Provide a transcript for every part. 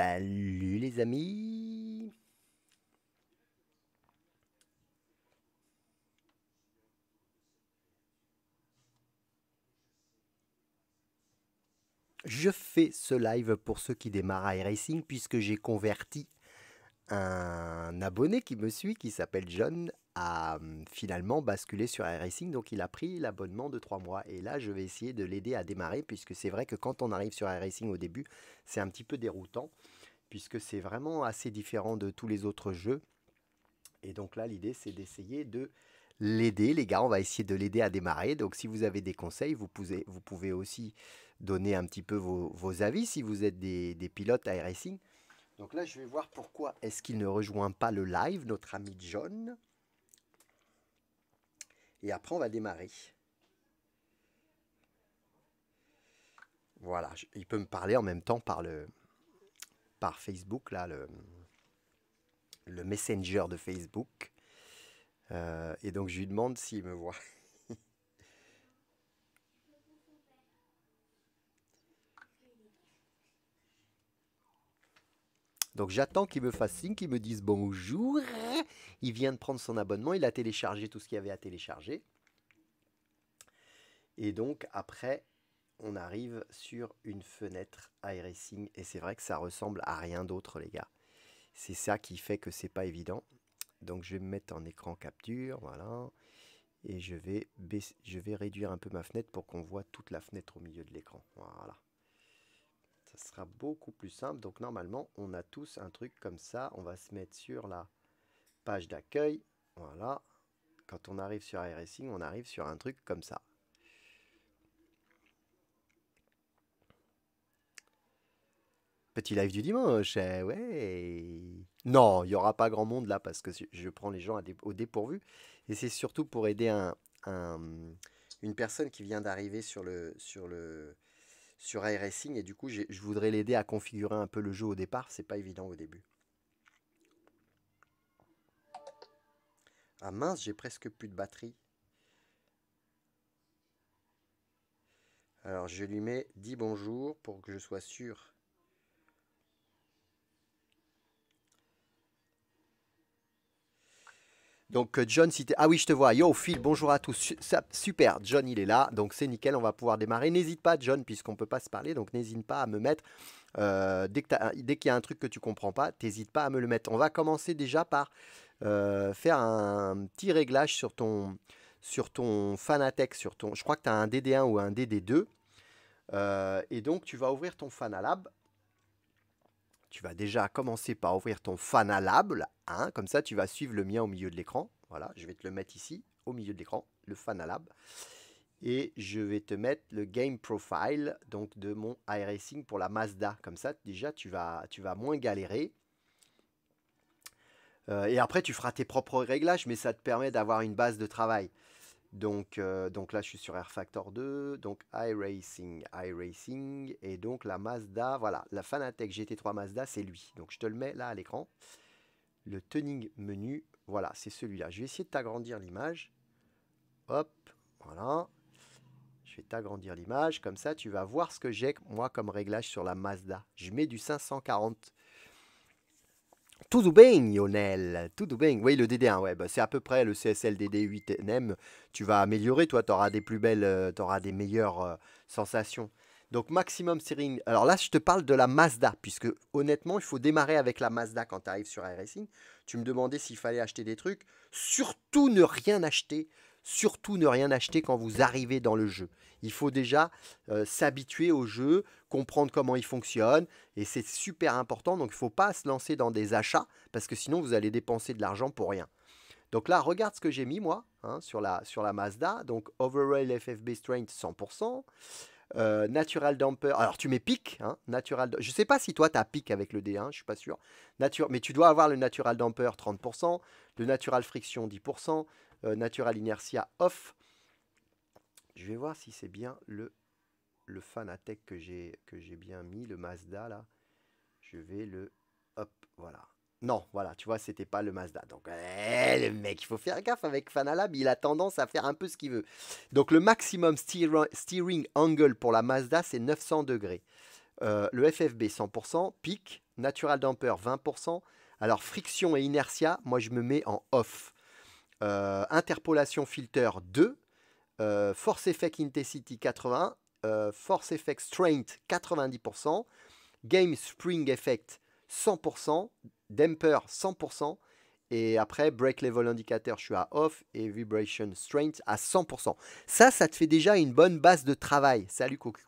Salut les amis Je fais ce live pour ceux qui démarrent à Racing puisque j'ai converti un abonné qui me suit, qui s'appelle John, à hum, finalement basculer sur Racing. Donc il a pris l'abonnement de 3 mois. Et là, je vais essayer de l'aider à démarrer, puisque c'est vrai que quand on arrive sur Racing au début, c'est un petit peu déroutant puisque c'est vraiment assez différent de tous les autres jeux. Et donc là, l'idée, c'est d'essayer de l'aider, les gars. On va essayer de l'aider à démarrer. Donc, si vous avez des conseils, vous pouvez, vous pouvez aussi donner un petit peu vos, avis si vous êtes des, pilotes à Racing. Donc là, je vais voir pourquoi est-ce qu'il ne rejoint pas le live, notre ami John. Et après, on va démarrer. Voilà, il peut me parler en même temps par le, par Facebook, là, le, le messenger de Facebook. Euh, et donc je lui demande s'il me voit. donc j'attends qu'il me fasse signe, qu'il me dise bonjour. Il vient de prendre son abonnement, il a téléchargé tout ce qu'il y avait à télécharger. Et donc après, on arrive sur une fenêtre iRacing et c'est vrai que ça ressemble à rien d'autre les gars. C'est ça qui fait que c'est pas évident. Donc je vais me mettre en écran capture, voilà. Et je vais, je vais réduire un peu ma fenêtre pour qu'on voit toute la fenêtre au milieu de l'écran. Voilà. Ça sera beaucoup plus simple. Donc normalement, on a tous un truc comme ça. On va se mettre sur la page d'accueil. Voilà. Quand on arrive sur iRacing, on arrive sur un truc comme ça. Petit live du dimanche, eh ouais. Non, il n'y aura pas grand monde là parce que je prends les gens au dépourvu. Et c'est surtout pour aider une personne qui vient d'arriver sur le, sur le sur iRacing. Et du coup, je voudrais l'aider à configurer un peu le jeu au départ. C'est pas évident au début. Ah mince, j'ai presque plus de batterie. Alors je lui mets 10 bonjour pour que je sois sûr Donc euh, John, si Ah oui, je te vois. Yo Phil, bonjour à tous. Super, John, il est là. Donc c'est nickel, on va pouvoir démarrer. N'hésite pas, John, puisqu'on ne peut pas se parler. Donc n'hésite pas à me mettre, euh, dès qu'il y a un truc que tu comprends pas, t'hésite pas à me le mettre. On va commencer déjà par euh, faire un petit réglage sur ton, sur ton Fanatec. Sur ton, je crois que tu as un DD1 ou un DD2. et donc tu vas ouvrir ton Fanalab tu vas déjà commencer par ouvrir ton Fanalab, Hein, comme ça, tu vas suivre le mien au milieu de l'écran. Voilà, je vais te le mettre ici, au milieu de l'écran, le Fanalab. Et je vais te mettre le Game Profile donc de mon iRacing pour la Mazda. Comme ça, déjà, tu vas, moins galérer. Euh, et après, tu feras tes propres réglages, mais ça te permet d'avoir une base de travail. Donc, euh, donc là, je suis sur Air Factor 2, donc iRacing, iRacing, et donc la Mazda, voilà, la Fanatec GT3 Mazda, c'est lui. Donc je te le mets là à l'écran. Le tuning menu, voilà, c'est celui-là. Je vais essayer de t'agrandir l'image. Hop, voilà. Je vais t'agrandir l'image, comme ça tu vas voir ce que j'ai moi comme réglage sur la Mazda. Je mets du 540 Tudo Lionel Oui, le DD1, ouais, bah, c'est à peu près le CSL DD8NM. Tu vas améliorer, toi, tu auras des plus belles, euh, tu auras des meilleures euh, sensations. Donc, maximum steering. Alors là, je te parle de la Mazda, puisque honnêtement, il faut démarrer avec la Mazda quand tu arrives sur Racing. Tu me demandais s'il fallait acheter des trucs. Surtout ne rien acheter surtout ne rien acheter quand vous arrivez dans le jeu. Il faut déjà euh, s'habituer au jeu, comprendre comment il fonctionne, et c'est super important, donc il ne faut pas se lancer dans des achats, parce que sinon vous allez dépenser de l'argent pour rien. Donc là, regarde ce que j'ai mis moi hein, sur, la, sur la Mazda, donc overall FFB Strength 100%. Euh, natural damper. Alors tu mets pic, hein, natural. Je sais pas si toi tu as pic avec le D1, je suis pas sûr. Nature, mais tu dois avoir le natural damper 30%, le natural friction 10%, euh, natural Inertia off. Je vais voir si c'est bien le, le Fanatec que j'ai bien mis, le Mazda là. Je vais le... Hop, voilà. Non, voilà, tu vois, c'était pas le Mazda. Donc, eh, le mec, il faut faire gaffe avec Fanalab, il a tendance à faire un peu ce qu'il veut. Donc, le maximum steering angle pour la Mazda, c'est 900 degrés. Euh, le FFB 100%, pic, natural damper 20%. Alors, friction et inertia, moi, je me mets en off. Euh, interpolation filter 2, euh, force effect intensity 80, euh, force effect strength 90%, game spring effect 100%, damper 100%, et après, break level indicator, je suis à off et vibration strength à 100%. Ça, ça te fait déjà une bonne base de travail. Salut cocu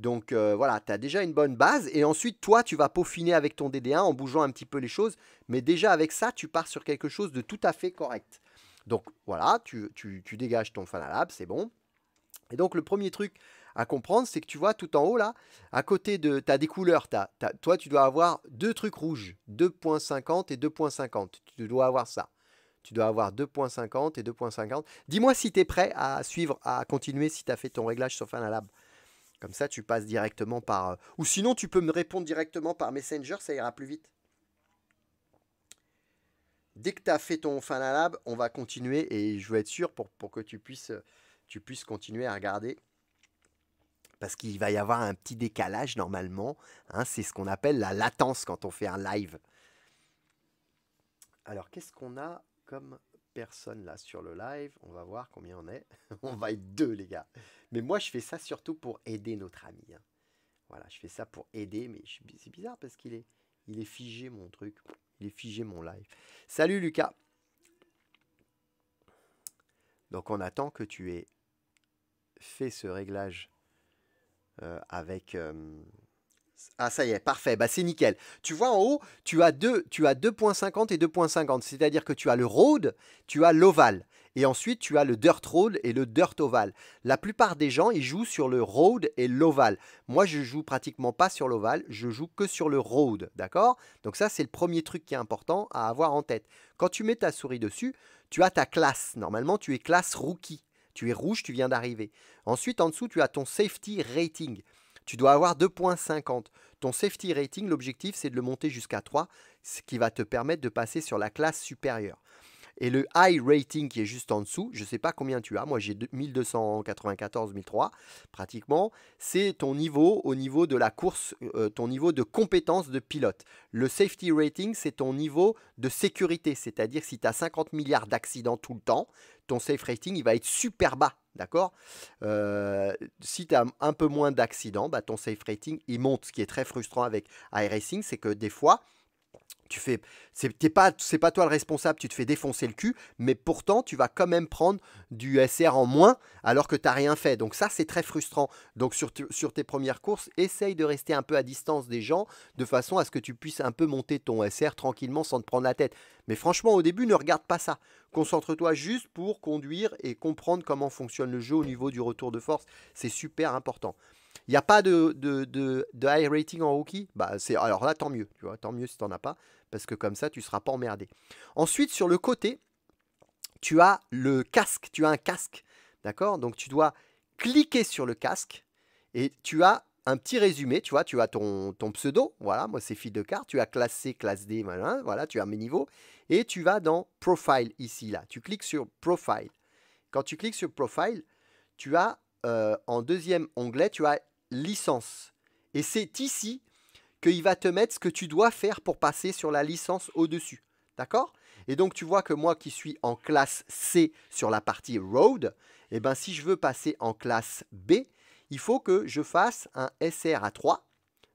donc euh, voilà, tu as déjà une bonne base. Et ensuite, toi, tu vas peaufiner avec ton DD1 en bougeant un petit peu les choses. Mais déjà avec ça, tu pars sur quelque chose de tout à fait correct. Donc voilà, tu, tu, tu dégages ton Lab. c'est bon. Et donc le premier truc à comprendre, c'est que tu vois tout en haut là, à côté de, tu as des couleurs. toi, tu dois avoir deux trucs rouges, 2.50 et 2.50. Tu dois avoir ça. Tu dois avoir 2.50 et 2.50. Dis-moi si tu es prêt à suivre, à continuer si tu as fait ton réglage sur Lab. Comme ça, tu passes directement par... Euh, ou sinon, tu peux me répondre directement par Messenger, ça ira plus vite. Dès que tu as fait ton Lab, on va continuer et je veux être sûr pour, que tu puisses, euh, tu puisses continuer à regarder parce qu'il va y avoir un petit décalage normalement. Hein, c'est ce qu'on appelle la latence quand on fait un live. Alors, qu'est-ce qu'on a comme Personne, là sur le live. On va voir combien on est. on va être deux, les gars. Mais moi, je fais ça surtout pour aider notre ami. Hein. Voilà, je fais ça pour aider, mais c'est bizarre parce qu'il est, il est figé mon truc. Il est figé mon live. Salut Lucas. Donc on attend que tu aies fait ce réglage euh, avec, euh, ah, ça y est, parfait. Bah, c'est nickel. Tu vois en haut, tu as tu as 2.50 et 2.50. C'est-à-dire que tu as le road, tu as l'oval. Et ensuite, tu as le dirt road et le dirt oval. La plupart des gens, ils jouent sur le road et l'oval. Moi, je joue pratiquement pas sur l'oval, je joue que sur le road, d'accord Donc ça, c'est le premier truc qui est important à avoir en tête. Quand tu mets ta souris dessus, tu as ta classe. Normalement, tu es classe rookie. Tu es rouge, tu viens d'arriver. Ensuite, en dessous, tu as ton safety rating. Tu dois avoir 2.50. Ton safety rating, l'objectif, c'est de le monter jusqu'à 3, ce qui va te permettre de passer sur la classe supérieure. Et le high rating qui est juste en dessous, je ne sais pas combien tu as, moi j'ai 1294, 1003 pratiquement, c'est ton niveau au niveau de la course, euh, ton niveau de compétence de pilote. Le safety rating, c'est ton niveau de sécurité, c'est-à-dire si tu as 50 milliards d'accidents tout le temps, ton safe rating, il va être super bas D'accord euh, Si tu as un peu moins d'accidents, bah, ton safe rating, il monte. Ce qui est très frustrant avec iRacing, c'est que des fois, tu fais, c'est pas, c'est pas toi le responsable, tu te fais défoncer le cul, mais pourtant tu vas quand même prendre du SR en moins alors que tu n'as rien fait. Donc ça c'est très frustrant. Donc sur, sur tes premières courses, essaye de rester un peu à distance des gens de façon à ce que tu puisses un peu monter ton SR tranquillement sans te prendre la tête. Mais franchement au début ne regarde pas ça. Concentre-toi juste pour conduire et comprendre comment fonctionne le jeu au niveau du retour de force. C'est super important. Il n'y a pas de, de, high rating en rookie bah, Alors là, tant mieux. Tu vois, tant mieux si tu n'en as pas parce que comme ça, tu ne seras pas emmerdé. Ensuite, sur le côté, tu as le casque, tu as un casque, d'accord Donc tu dois cliquer sur le casque et tu as un petit résumé, tu vois, tu as ton, pseudo, voilà, moi c'est fille de carte, tu as classe C, classe D, voilà, voilà, tu as mes niveaux, et tu vas dans Profile ici, là, tu cliques sur Profile. Quand tu cliques sur Profile, tu as euh, en deuxième onglet, tu as Licence. Et c'est ici qu'il va te mettre ce que tu dois faire pour passer sur la licence au-dessus. D'accord Et donc tu vois que moi qui suis en classe C sur la partie road, eh ben, si je veux passer en classe B, il faut que je fasse un SR à 3,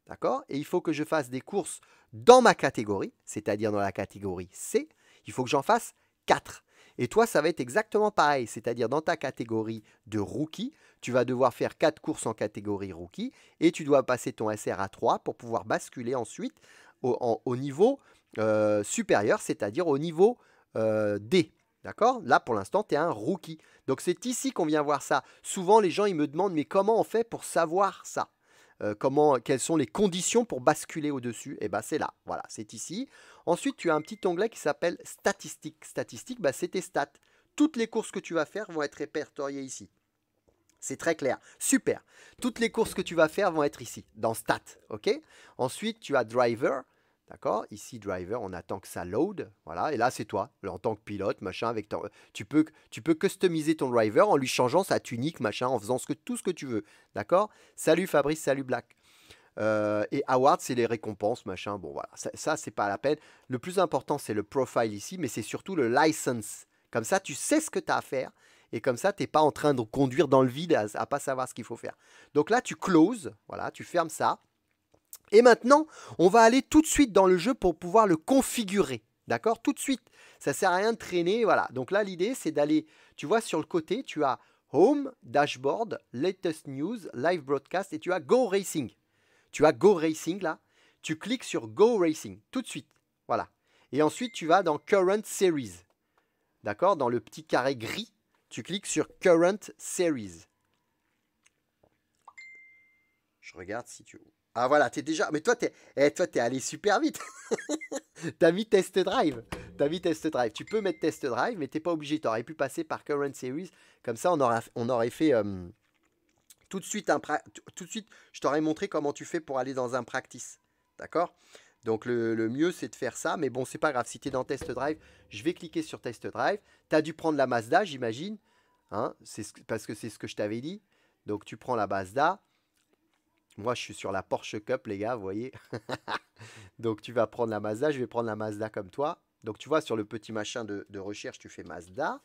d'accord Et il faut que je fasse des courses dans ma catégorie, c'est-à-dire dans la catégorie C, il faut que j'en fasse 4. Et toi, ça va être exactement pareil, c'est-à-dire dans ta catégorie de rookie, tu vas devoir faire 4 courses en catégorie rookie et tu dois passer ton SR à 3 pour pouvoir basculer ensuite au, niveau euh, supérieur, c'est-à-dire au niveau euh, D. D'accord Là, pour l'instant, tu es un rookie. Donc, c'est ici qu'on vient voir ça. Souvent, les gens, ils me demandent, mais comment on fait pour savoir ça euh, comment, quelles sont les conditions pour basculer au-dessus, et eh ben, c'est là, voilà, c'est ici. Ensuite, tu as un petit onglet qui s'appelle statistiques. Statistiques, ben, c'est tes stats. Toutes les courses que tu vas faire vont être répertoriées ici. C'est très clair. Super. Toutes les courses que tu vas faire vont être ici, dans Stats. Ensuite, tu as Driver. D'accord Ici, driver, on attend que ça load. Voilà. Et là, c'est toi, en tant que pilote, machin. Avec ton... tu, peux, tu peux customiser ton driver en lui changeant sa tunique, machin, en faisant ce que, tout ce que tu veux. D'accord Salut Fabrice, salut Black. Euh, et awards, c'est les récompenses, machin. Bon, voilà. Ça, ça c'est pas la peine. Le plus important, c'est le profile ici, mais c'est surtout le license. Comme ça, tu sais ce que tu as à faire. Et comme ça, tu n'es pas en train de conduire dans le vide à, à pas savoir ce qu'il faut faire. Donc là, tu closes. Voilà. Tu fermes ça. Et maintenant, on va aller tout de suite dans le jeu pour pouvoir le configurer. D'accord Tout de suite. Ça sert à rien de traîner, voilà. Donc là, l'idée, c'est d'aller, tu vois, sur le côté, tu as Home, Dashboard, Latest News, Live Broadcast, et tu as Go Racing. Tu as Go Racing, là. Tu cliques sur Go Racing, tout de suite. Voilà. Et ensuite, tu vas dans Current Series. D'accord Dans le petit carré gris, tu cliques sur Current Series. Je regarde si tu... Ah voilà, t'es déjà. Mais toi, t'es eh, toi, es allé super vite. T'as mis test drive. T'as mis test drive. Tu peux mettre test drive, mais t'es pas obligé. T'aurais pu passer par current series. Comme ça, on, on aurait fait euh, tout de suite un tout de suite. Je t'aurais montré comment tu fais pour aller dans un practice. D'accord Donc le, mieux, c'est de faire ça. Mais bon, c'est pas grave. Si es dans test drive, je vais cliquer sur test drive. Tu as dû prendre la Mazda, j'imagine. Hein c'est parce que c'est ce que je t'avais dit. Donc tu prends la Mazda. Moi, je suis sur la Porsche Cup, les gars, vous voyez. Donc, tu vas prendre la Mazda. Je vais prendre la Mazda comme toi. Donc, tu vois, sur le petit machin de, recherche, tu fais Mazda.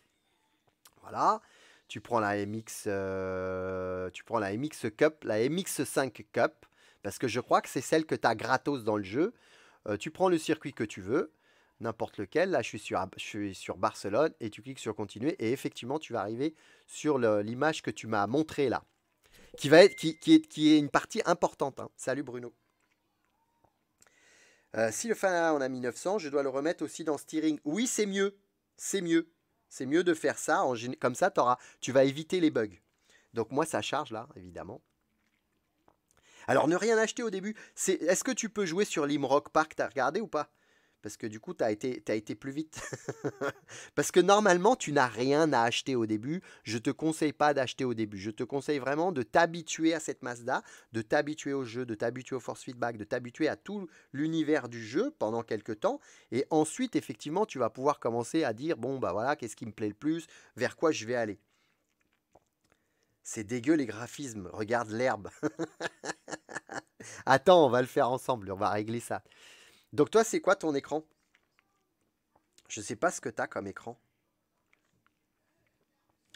Voilà. Tu prends la MX, euh, tu prends la MX Cup, la MX5 Cup, parce que je crois que c'est celle que tu as gratos dans le jeu. Euh, tu prends le circuit que tu veux, n'importe lequel. Là, je suis, sur, je suis sur Barcelone et tu cliques sur continuer. Et effectivement, tu vas arriver sur l'image que tu m'as montrée là qui, va être, est, qui est une partie importante. Hein. Salut Bruno. Euh, si le fin en a mis 900, je dois le remettre aussi dans steering. Oui, c'est mieux. C'est mieux. C'est mieux de faire ça. En, comme ça, auras, tu vas éviter les bugs. Donc moi, ça charge là, évidemment. Alors, ne rien acheter au début. Est-ce que tu peux jouer sur l'Imrock Park T'as regardé ou pas parce que du coup, tu as été, plus vite. Parce que normalement, tu n'as rien à acheter au début. Je ne te conseille pas d'acheter au début. Je te conseille vraiment de t'habituer à cette Mazda, de t'habituer au jeu, de t'habituer au force feedback, de t'habituer à tout l'univers du jeu pendant quelques temps. Et ensuite, effectivement, tu vas pouvoir commencer à dire, bon, bah voilà, qu'est-ce qui me plaît le plus, vers quoi je vais aller. C'est dégueu les graphismes, regarde l'herbe. Attends, on va le faire ensemble, on va régler ça. Donc toi, c'est quoi ton écran Je ne sais pas ce que tu as comme écran.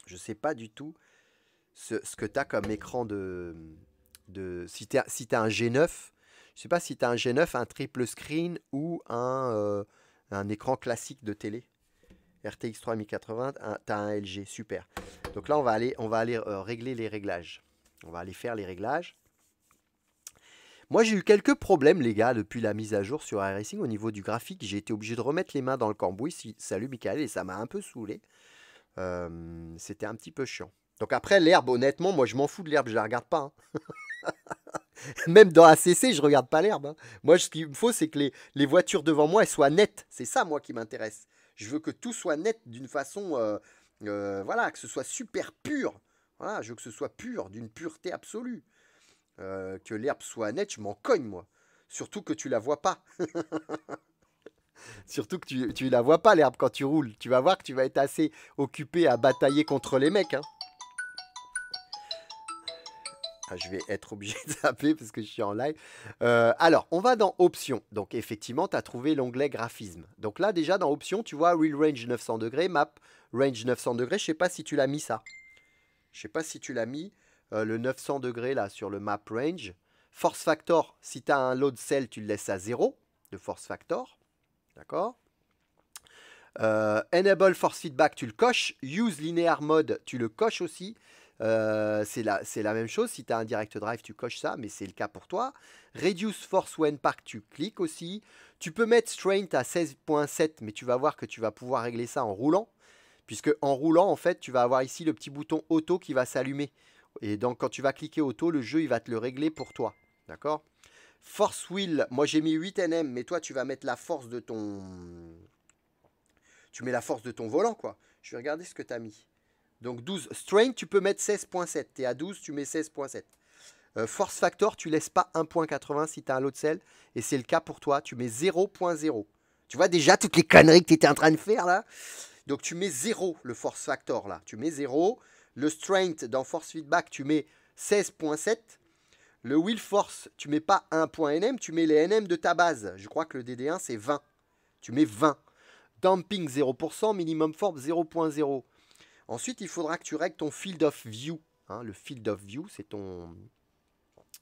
Je ne sais pas du tout ce, que tu as comme écran de... si tu as, un G9, je ne sais pas si tu as un G9, un triple screen ou un, euh, écran classique de télé. RTX 3080, tu as un LG, super. Donc là, on va aller, on va aller euh, régler les réglages. On va aller faire les réglages. Moi, j'ai eu quelques problèmes, les gars, depuis la mise à jour sur Racing au niveau du graphique. J'ai été obligé de remettre les mains dans le cambouis. salut, Michael, et ça m'a un peu saoulé. C'était un petit peu chiant. Donc après, l'herbe, honnêtement, moi, je m'en fous de l'herbe, je la regarde pas. Hein. Même dans ACC, je regarde pas l'herbe. Hein. Moi, ce qu'il me faut, c'est que les, voitures devant moi, elles soient nettes. C'est ça, moi, qui m'intéresse. Je veux que tout soit net d'une façon... Euh, euh, voilà, que ce soit super pur. Voilà, je veux que ce soit pur, d'une pureté absolue. Euh, que l'herbe soit nette, je m'en cogne, moi. Surtout que tu la vois pas. Surtout que tu, tu la vois pas, l'herbe, quand tu roules. Tu vas voir que tu vas être assez occupé à batailler contre les mecs. Hein. Ah, je vais être obligé de t'appeler parce que je suis en live. Euh, alors, on va dans Options. Donc, effectivement, tu as trouvé l'onglet Graphisme. Donc là, déjà, dans Options, tu vois Real Range 900 degrés, Map Range 900 degrés. Je sais pas si tu l'as mis, ça. Je sais pas si tu l'as mis. Euh, le 900 degrés là sur le map range. Force factor, si tu as un Load Cell, tu le laisses à 0 de force factor. D'accord euh, Enable force feedback, tu le coches. Use linear mode, tu le coches aussi. Euh, c'est la, la, même chose. Si tu as un direct drive, tu coches ça, mais c'est le cas pour toi. Reduce force when park, tu cliques aussi. Tu peux mettre strain à 16.7, mais tu vas voir que tu vas pouvoir régler ça en roulant. Puisque en roulant, en fait, tu vas avoir ici le petit bouton auto qui va s'allumer. Et donc, quand tu vas cliquer auto, le jeu, il va te le régler pour toi. D'accord Force Wheel. Moi, j'ai mis 8 NM, mais toi, tu vas mettre la force de ton... Tu mets la force de ton volant, quoi. Je vais regarder ce que tu as mis. Donc, 12. Strength, tu peux mettre 16.7. Tu es à 12, tu mets 16.7. Euh, force Factor, tu laisses pas 1.80 si tu as un lot de sel. Et c'est le cas pour toi. Tu mets 0.0. Tu vois déjà toutes les conneries que tu étais en train de faire, là donc tu mets 0 le force factor là. Tu mets 0, le strength, dans force feedback, tu mets 16.7. Le will force, tu mets pas 1.nm, tu mets les nm de ta base. Je crois que le DD1, c'est 20. Tu mets 20. Damping, 0%, minimum force 0.0. Ensuite, il faudra que tu règles ton field of view. Hein. le field of view, c'est ton,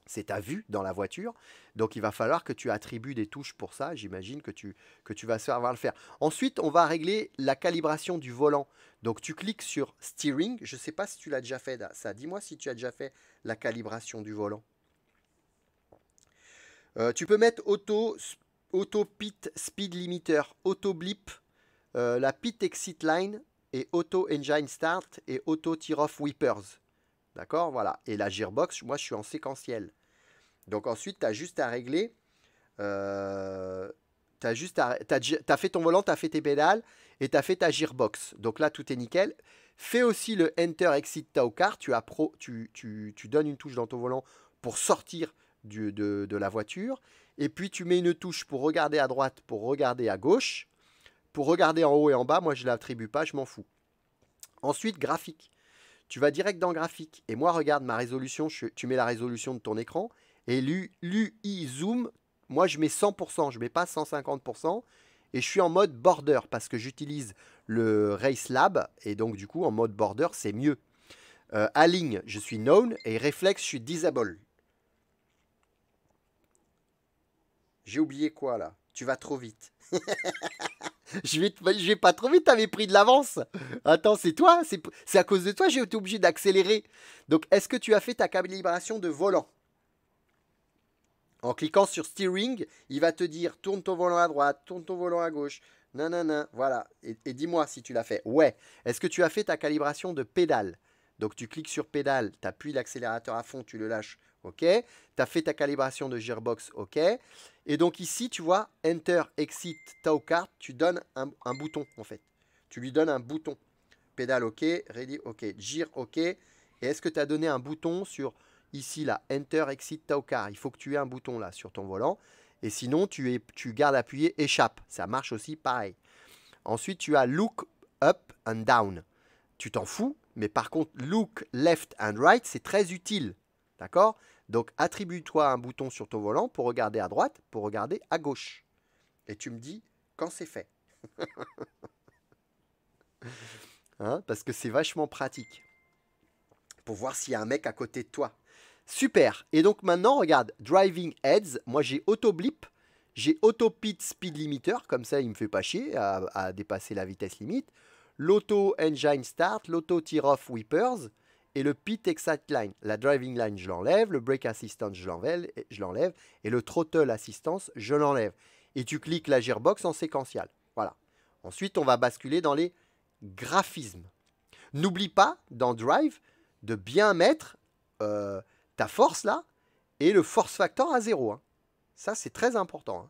c'est ta vue dans la voiture. Donc il va falloir que tu attribues des touches pour ça. J'imagine que tu, vas savoir le faire. Ensuite, on va régler la calibration du volant. Donc tu cliques sur steering. Je ne sais pas si tu l'as déjà fait, ça. Dis-moi si tu as déjà fait la calibration du volant. Euh, tu peux mettre auto, pit speed limiter, auto blip, euh, la pit exit line et auto engine start et auto tear off whippers. D'accord Voilà. Et la Gearbox, moi, je suis en séquentiel. Donc ensuite, tu as juste à régler. Euh, tu as, juste as, fait ton volant, tu as fait tes pédales et tu as fait ta Gearbox. Donc là, tout est nickel. Fais aussi le Enter Exit Tau Car. Tu, as tu, donnes une touche dans ton volant pour sortir du, de, de la voiture. Et puis, tu mets une touche pour regarder à droite, pour regarder à gauche. Pour regarder en haut et en bas, moi, je ne l'attribue pas, je m'en fous. Ensuite, graphique tu vas direct dans graphique. Et moi, regarde ma résolution, tu mets la résolution de ton écran, et l'UI zoom, moi je mets 100%, je mets pas 150%, et je suis en mode border, parce que j'utilise le Race Lab, et donc du coup, en mode border, c'est mieux. Aligne, euh, Align, je suis known, et réflexe, je suis disable. J'ai oublié quoi là Tu vas trop vite. Je vais, pas trop vite, t'avais pris de l'avance. Attends, c'est toi, c'est à cause de toi, j'ai été obligé d'accélérer. Donc, est-ce que tu as fait ta calibration de volant En cliquant sur steering, il va te dire tourne ton volant à droite, tourne ton volant à gauche. non. voilà. Et, et dis-moi si tu l'as fait. Ouais. Est-ce que tu as fait ta calibration de pédale Donc, tu cliques sur pédale, tu appuies l'accélérateur à fond, tu le lâches OK Tu as fait ta calibration de gearbox, OK Et donc ici, tu vois, Enter, Exit, Tau Card, tu donnes un, bouton, en fait. Tu lui donnes un bouton. Pédale, OK, Ready, OK, Gear, OK. Et est-ce que tu as donné un bouton sur, ici, là, Enter, Exit, Tau Card Il faut que tu aies un bouton, là, sur ton volant. Et sinon, tu, es, tu gardes appuyé Échappe. Ça marche aussi pareil. Ensuite, tu as Look, Up and Down. Tu t'en fous, mais par contre, Look, Left and Right, c'est très utile. D'accord donc attribue-toi un bouton sur ton volant pour regarder à droite, pour regarder à gauche. Et tu me dis quand c'est fait. hein, parce que c'est vachement pratique. Pour voir s'il y a un mec à côté de toi. Super. Et donc maintenant, regarde, Driving Heads, moi j'ai auto-blip, j'ai auto-pit speed limiter, comme ça il me fait pas chier à, dépasser la vitesse limite. L'auto engine start, l'auto tear off whippers, et le pit exact line. La driving line, je l'enlève, le brake assistance, je l'enlève, et le throttle assistance, je l'enlève. Et tu cliques la gearbox en séquentiel. Voilà. Ensuite, on va basculer dans les graphismes. N'oublie pas, dans Drive, de bien mettre euh, ta force là et le force factor à zéro. Hein. Ça, c'est très important. Hein.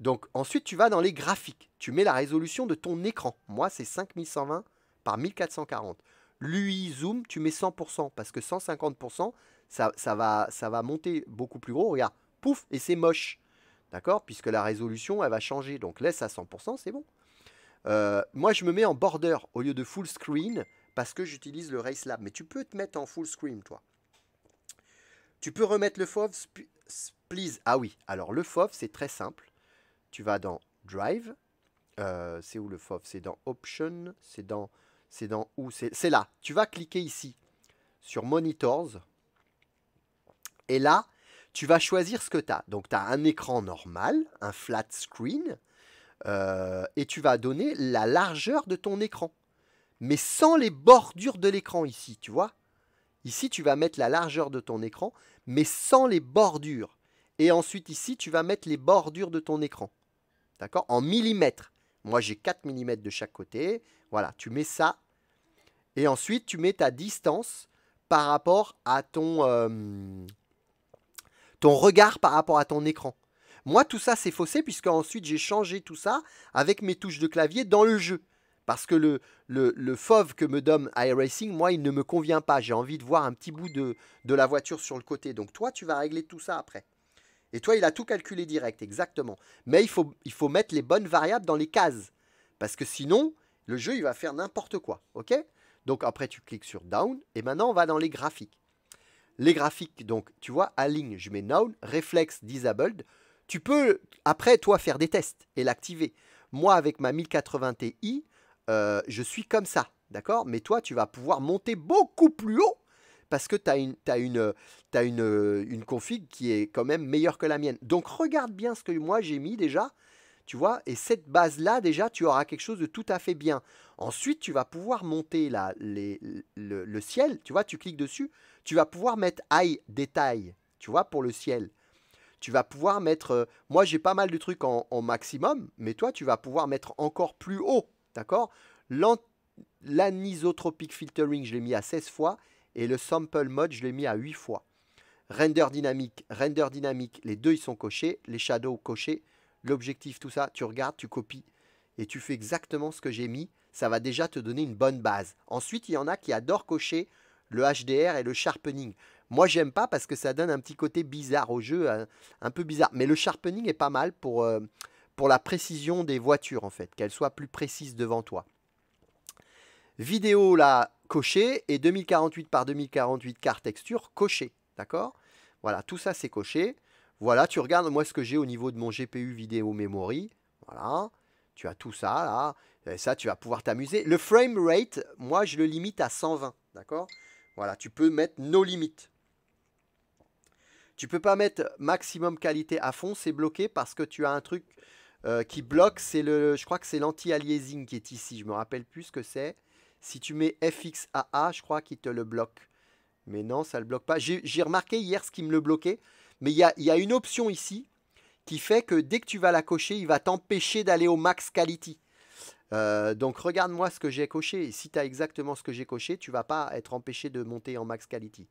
Donc ensuite, tu vas dans les graphiques. Tu mets la résolution de ton écran. Moi, c'est 5120 par 1440. Lui, zoom, tu mets 100%, parce que 150%, ça, va, ça va monter beaucoup plus gros. Regarde, pouf, et c'est moche. D'accord Puisque la résolution, elle va changer. Donc laisse à 100%, c'est bon. Euh, moi, je me mets en border au lieu de full screen, parce que j'utilise le Race Lab. Mais tu peux te mettre en full screen, toi. Tu peux remettre le FOV, please. Ah oui, alors le FOV, c'est très simple. Tu vas dans Drive. Euh, c'est où le FOV C'est dans Option. C'est dans c'est où C'est là. Tu vas cliquer ici sur Monitors. Et là, tu vas choisir ce que tu as. Donc, tu as un écran normal, un flat screen, euh, et tu vas donner la largeur de ton écran. Mais sans les bordures de l'écran ici, tu vois. Ici, tu vas mettre la largeur de ton écran, mais sans les bordures. Et ensuite, ici, tu vas mettre les bordures de ton écran. D'accord En millimètres. Moi, j'ai 4 mm de chaque côté. Voilà, tu mets ça. Et ensuite, tu mets ta distance par rapport à ton, euh, ton regard, par rapport à ton écran. Moi, tout ça, c'est faussé, puisque ensuite, j'ai changé tout ça avec mes touches de clavier dans le jeu. Parce que le, le, fauve que me donne iRacing, moi, il ne me convient pas. J'ai envie de voir un petit bout de, de la voiture sur le côté. Donc, toi, tu vas régler tout ça après. Et toi, il a tout calculé direct, exactement. Mais il faut, il faut mettre les bonnes variables dans les cases. Parce que sinon, le jeu, il va faire n'importe quoi. OK Donc après, tu cliques sur Down. Et maintenant, on va dans les graphiques. Les graphiques, donc, tu vois, Align, je mets Down. Reflex, Disabled. Tu peux, après, toi, faire des tests et l'activer. Moi, avec ma 1080 Ti, euh, je suis comme ça. D'accord Mais toi, tu vas pouvoir monter beaucoup plus haut parce que tu as, une, as, une, une, config qui est quand même meilleure que la mienne. Donc regarde bien ce que moi j'ai mis déjà, tu vois, et cette base-là, déjà, tu auras quelque chose de tout à fait bien. Ensuite, tu vas pouvoir monter la, le, ciel, tu vois, tu cliques dessus, tu vas pouvoir mettre high détail, tu vois, pour le ciel. Tu vas pouvoir mettre, euh, moi j'ai pas mal de trucs en, en, maximum, mais toi tu vas pouvoir mettre encore plus haut, d'accord L'anisotropic filtering, je l'ai mis à 16 fois, et le sample mode, je l'ai mis à 8 fois. Render dynamique, render dynamique, les deux ils sont cochés, les shadows cochés, l'objectif, tout ça, tu regardes, tu copies et tu fais exactement ce que j'ai mis, ça va déjà te donner une bonne base. Ensuite, il y en a qui adorent cocher le HDR et le sharpening. Moi, j'aime pas parce que ça donne un petit côté bizarre au jeu, un, peu bizarre. Mais le sharpening est pas mal pour, euh, pour la précision des voitures, en fait, qu'elles soient plus précises devant toi. Vidéo, là, coché et 2048 par 2048 car texture coché. D'accord Voilà, tout ça c'est coché. Voilà, tu regardes moi ce que j'ai au niveau de mon GPU vidéo memory. Voilà, tu as tout ça là. Et ça, tu vas pouvoir t'amuser. Le frame rate, moi je le limite à 120. D'accord Voilà, tu peux mettre nos limites. Tu peux pas mettre maximum qualité à fond, c'est bloqué parce que tu as un truc euh, qui bloque. C'est le, je crois que c'est l'anti-aliasing qui est ici. Je me rappelle plus ce que c'est. Si tu mets FXAA, je crois qu'il te le bloque. Mais non, ça ne le bloque pas. J'ai remarqué hier ce qui me le bloquait. Mais il y a, une option ici qui fait que dès que tu vas la cocher, il va t'empêcher d'aller au max quality. Euh, donc regarde-moi ce que j'ai coché. Et Si tu as exactement ce que j'ai coché, tu vas pas être empêché de monter en max quality.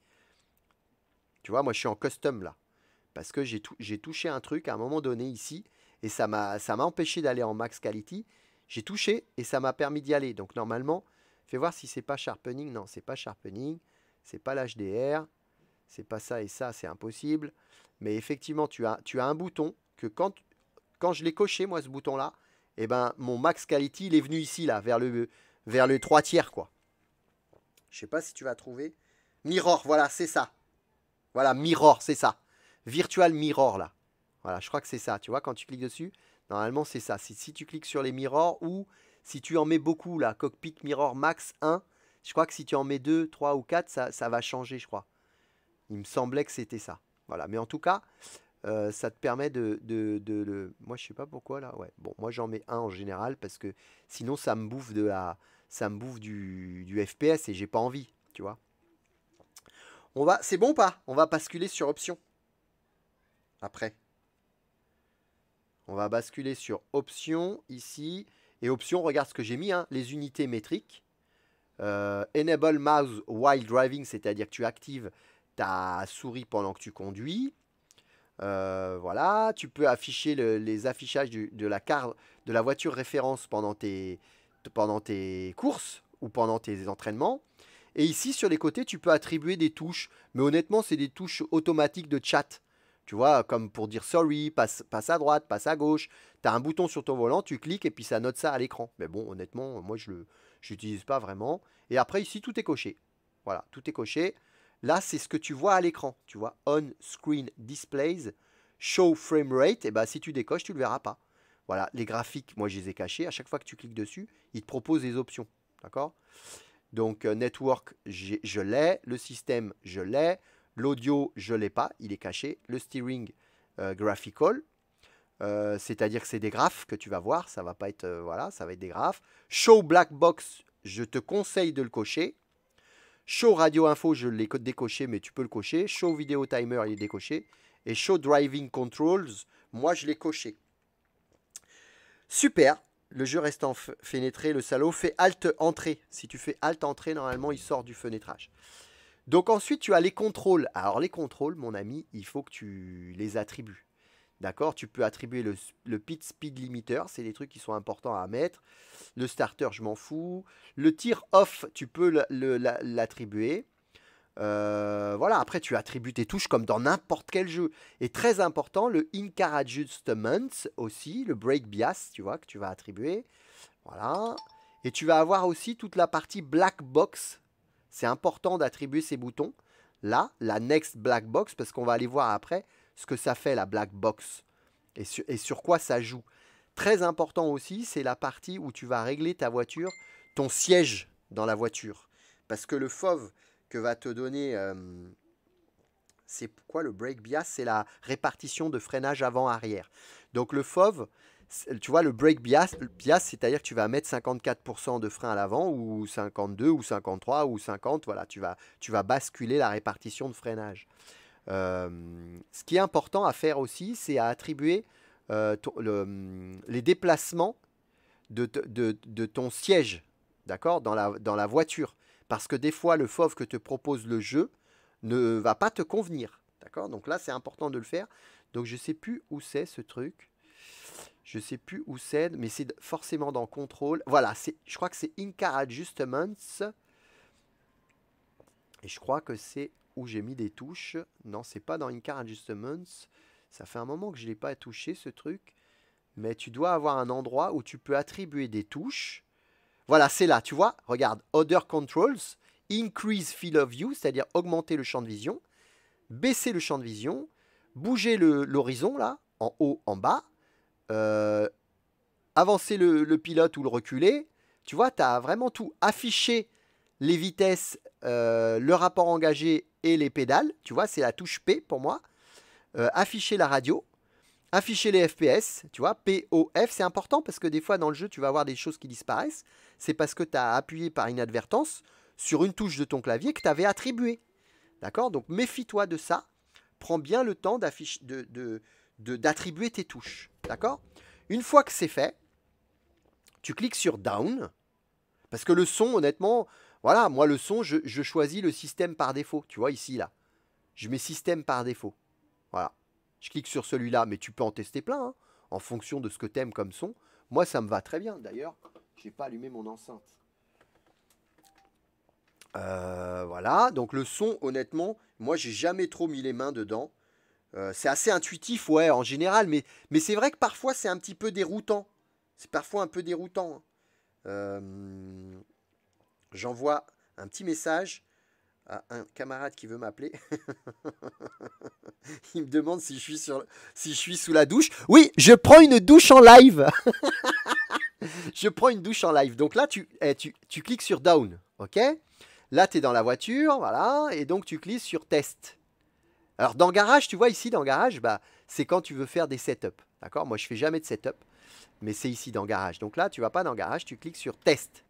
Tu vois, moi je suis en custom là. Parce que j'ai touché un truc à un moment donné ici. Et ça m'a empêché d'aller en max quality. J'ai touché et ça m'a permis d'y aller. Donc normalement, Fais voir si c'est pas sharpening. Non, c'est pas sharpening. C'est pas l'HDR. C'est pas ça et ça, c'est impossible. Mais effectivement, tu as, tu as un bouton que quand, quand je l'ai coché, moi, ce bouton-là, et eh ben, mon max quality, il est venu ici, là, vers le, vers le 3 tiers, quoi. Je sais pas si tu vas trouver. Mirror, voilà, c'est ça. Voilà, Mirror, c'est ça. Virtual Mirror, là. Voilà, je crois que c'est ça. Tu vois, quand tu cliques dessus, normalement, c'est ça. Si, si tu cliques sur les Mirrors ou si tu en mets beaucoup, là, cockpit, mirror, max 1, je crois que si tu en mets 2, 3 ou 4, ça, va changer, je crois. Il me semblait que c'était ça. Voilà, mais en tout cas, euh, ça te permet de, de, Moi, je sais pas pourquoi, là, ouais. Bon, moi, j'en mets un en général, parce que sinon, ça me bouffe de la... Ça me bouffe du, FPS et j'ai pas envie, tu vois. On va... C'est bon ou pas On va basculer sur option. Après. On va basculer sur option ici. Et option, regarde ce que j'ai mis, hein, les unités métriques. Euh, enable mouse while driving, c'est-à-dire que tu actives ta souris pendant que tu conduis. Euh, voilà, tu peux afficher les affichages de, la carte, de la voiture référence pendant tes, pendant tes courses ou pendant tes entraînements. Et ici, sur les côtés, tu peux attribuer des touches. Mais honnêtement, c'est des touches automatiques de chat. Tu vois, comme pour dire sorry, passe, à droite, passe à gauche. Tu as un bouton sur ton volant, tu cliques et puis ça note ça à l'écran. Mais bon, honnêtement, moi, je n'utilise pas vraiment. Et après, ici, tout est coché. Voilà, tout est coché. Là, c'est ce que tu vois à l'écran. Tu vois, on-screen displays, show frame rate. Et bien, bah, si tu décoches, tu ne le verras pas. Voilà, les graphiques, moi, je les ai cachés. À chaque fois que tu cliques dessus, il te propose des options. D'accord Donc, euh, network, je l'ai. Le système, je l'ai. L'audio, je ne l'ai pas, il est caché. Le steering euh, graphical, euh, c'est-à-dire que c'est des graphes que tu vas voir, ça va pas être euh, voilà, ça va être des graphes. Show black box, je te conseille de le cocher. Show radio info, je l'ai décoché, mais tu peux le cocher. Show video timer, il est décoché. Et show driving controls, moi je l'ai coché. Super, le jeu reste en fenêtré, le salaud fait alt entrée. Si tu fais alt entrée, normalement il sort du fenêtrage. Donc ensuite, tu as les contrôles. Alors les contrôles, mon ami, il faut que tu les attribues. D'accord Tu peux attribuer le, pit speed limiter, c'est des trucs qui sont importants à mettre. Le starter, je m'en fous. Le tir off, tu peux l'attribuer. Euh, voilà, après tu attribues tes touches comme dans n'importe quel jeu. Et très important, le in-car adjustments aussi, le break bias, tu vois, que tu vas attribuer. Voilà. Et tu vas avoir aussi toute la partie black box, c'est important d'attribuer ces boutons. Là, la next black box, parce qu'on va aller voir après ce que ça fait la black box et sur, quoi ça joue. Très important aussi, c'est la partie où tu vas régler ta voiture, ton siège dans la voiture. Parce que le FOV que va te donner... Euh, c'est pourquoi le brake bias C'est la répartition de freinage avant-arrière. Donc le FOV, tu vois, le break bias, c'est-à-dire que tu vas mettre 54% de frein à l'avant, ou 52, ou 53, ou 50, voilà, tu vas, tu vas basculer la répartition de freinage. Euh, ce qui est important à faire aussi, c'est à attribuer euh, les déplacements de, ton siège, d'accord, dans la, dans la voiture. Parce que des fois, le fauve que te propose le jeu ne va pas te convenir, d'accord Donc là, c'est important de le faire. Donc je sais plus où c'est ce truc. Je sais plus où c'est, mais c'est forcément dans Contrôle. Voilà, je crois que c'est Inca Adjustments. Et je crois que c'est où j'ai mis des touches. Non, c'est pas dans Inca Adjustments. Ça fait un moment que je ne l'ai pas touché, ce truc. Mais tu dois avoir un endroit où tu peux attribuer des touches. Voilà, c'est là, tu vois. Regarde, Other Controls, Increase Field of View, c'est-à-dire augmenter le champ de vision, baisser le champ de vision, bouger l'horizon, là, en haut, en bas, euh, avancer le, pilote ou le reculer. Tu vois, tu as vraiment tout afficher les vitesses, euh, le rapport engagé et les pédales. Tu vois, c'est la touche P pour moi. Euh, afficher la radio, afficher les FPS, tu vois, F, c'est important parce que des fois dans le jeu, tu vas avoir des choses qui disparaissent. C'est parce que tu as appuyé par inadvertance sur une touche de ton clavier que tu avais attribuée. D'accord Donc méfie-toi de ça. Prends bien le temps d'attribuer de, de, tes touches. D'accord Une fois que c'est fait, tu cliques sur Down, parce que le son, honnêtement, voilà, moi le son, je, choisis le système par défaut. Tu vois, ici, là. Je mets système par défaut. Voilà. Je clique sur celui-là, mais tu peux en tester plein, hein, en fonction de ce que aimes comme son. Moi, ça me va très bien. D'ailleurs, je n'ai pas allumé mon enceinte. Euh, voilà, donc le son, honnêtement, moi j'ai jamais trop mis les mains dedans. Euh, c'est assez intuitif, ouais, en général, mais, c'est vrai que parfois c'est un petit peu déroutant. C'est parfois un peu déroutant. Hein. Euh, j'envoie un petit message à un camarade qui veut m'appeler. Il me demande si je, suis sur, si je suis sous la douche. Oui, je prends une douche en live. je prends une douche en live. Donc là, tu, eh, tu, tu cliques sur Down. OK Là, tu es dans la voiture. Voilà. Et donc, tu cliques sur Test. Alors dans Garage, tu vois ici dans Garage, bah, c'est quand tu veux faire des setups. D'accord Moi je fais jamais de setup, mais c'est ici dans Garage. Donc là, tu vas pas dans Garage, tu cliques sur Test.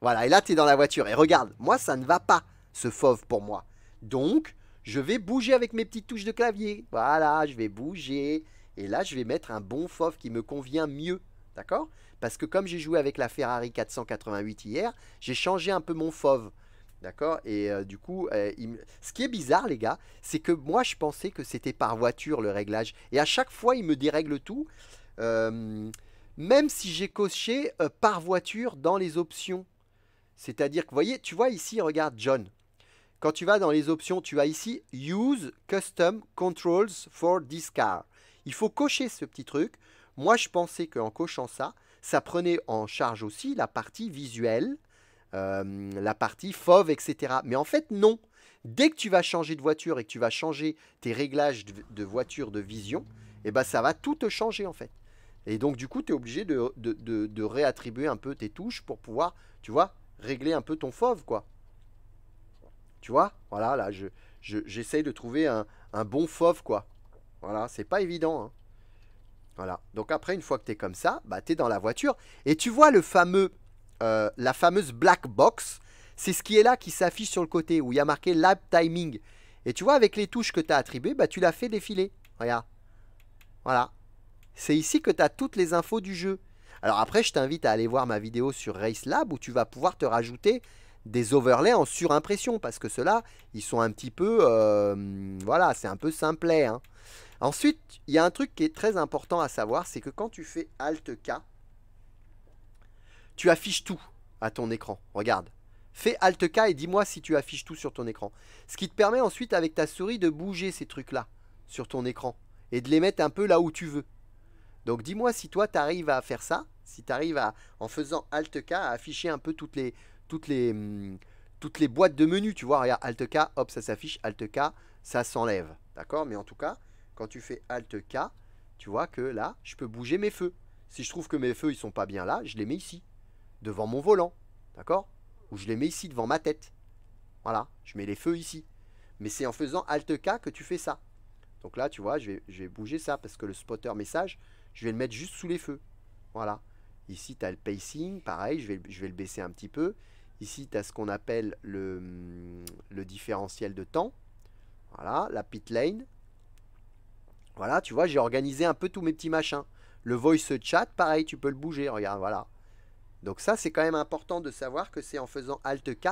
Voilà, et là tu es dans la voiture. Et regarde, moi ça ne va pas, ce fauve pour moi. Donc, je vais bouger avec mes petites touches de clavier. Voilà, je vais bouger. Et là, je vais mettre un bon fauve qui me convient mieux. D'accord Parce que comme j'ai joué avec la Ferrari 488 hier, j'ai changé un peu mon fauve. D'accord Et euh, du coup, euh, ce qui est bizarre, les gars, c'est que moi, je pensais que c'était par voiture le réglage. Et à chaque fois, il me dérègle tout. Euh, même si j'ai coché par voiture dans les options. C'est-à-dire que, vous voyez, tu vois ici, regarde, John. Quand tu vas dans les options, tu as ici Use Custom Controls for this car. Il faut cocher ce petit truc. Moi, je pensais qu'en cochant ça, ça prenait en charge aussi la partie visuelle euh, la partie fauve, etc. Mais en fait, non. Dès que tu vas changer de voiture et que tu vas changer tes réglages de, voiture, de vision, et eh ben, ça va tout te changer en fait. Et donc, du coup, tu es obligé de, de, réattribuer un peu tes touches pour pouvoir, tu vois, régler un peu ton fauve, quoi. Tu vois Voilà, là, j'essaye je, de trouver un, bon fauve, quoi. Voilà, c'est pas évident. Hein. Voilà. Donc, après, une fois que tu es comme ça, bah, tu es dans la voiture. Et tu vois le fameux euh, la fameuse black box. C'est ce qui est là qui s'affiche sur le côté où il y a marqué Lab Timing. Et tu vois, avec les touches que tu as attribuées, bah, tu l'as fait défiler. Regarde. Voilà. C'est ici que tu as toutes les infos du jeu. Alors après, je t'invite à aller voir ma vidéo sur Race Lab où tu vas pouvoir te rajouter des overlays en surimpression parce que ceux-là, ils sont un petit peu... Euh, voilà, c'est un peu simplet. Hein. Ensuite, il y a un truc qui est très important à savoir, c'est que quand tu fais Alt-K, tu affiches tout à ton écran. Regarde. Fais Alt K et dis-moi si tu affiches tout sur ton écran. Ce qui te permet ensuite avec ta souris de bouger ces trucs-là sur ton écran et de les mettre un peu là où tu veux. Donc dis-moi si toi tu arrives à faire ça, si tu arrives à en faisant Alt K à afficher un peu toutes les toutes les hum, toutes les boîtes de menu. tu vois, regarde Alt K, hop, ça s'affiche Alt K, ça s'enlève. D'accord Mais en tout cas, quand tu fais Alt K, tu vois que là, je peux bouger mes feux. Si je trouve que mes feux ils sont pas bien là, je les mets ici devant mon volant, d'accord Ou je les mets ici, devant ma tête. Voilà, je mets les feux ici. Mais c'est en faisant Alt-K que tu fais ça. Donc là, tu vois, je vais, bouger ça parce que le spotter message, je vais le mettre juste sous les feux. Voilà. Ici, tu as le pacing, pareil, je vais, le baisser un petit peu. Ici, tu as ce qu'on appelle le, le différentiel de temps. Voilà, la pit lane. Voilà, tu vois, j'ai organisé un peu tous mes petits machins. Le voice chat, pareil, tu peux le bouger, regarde, voilà. Donc ça, c'est quand même important de savoir que c'est en faisant Alt K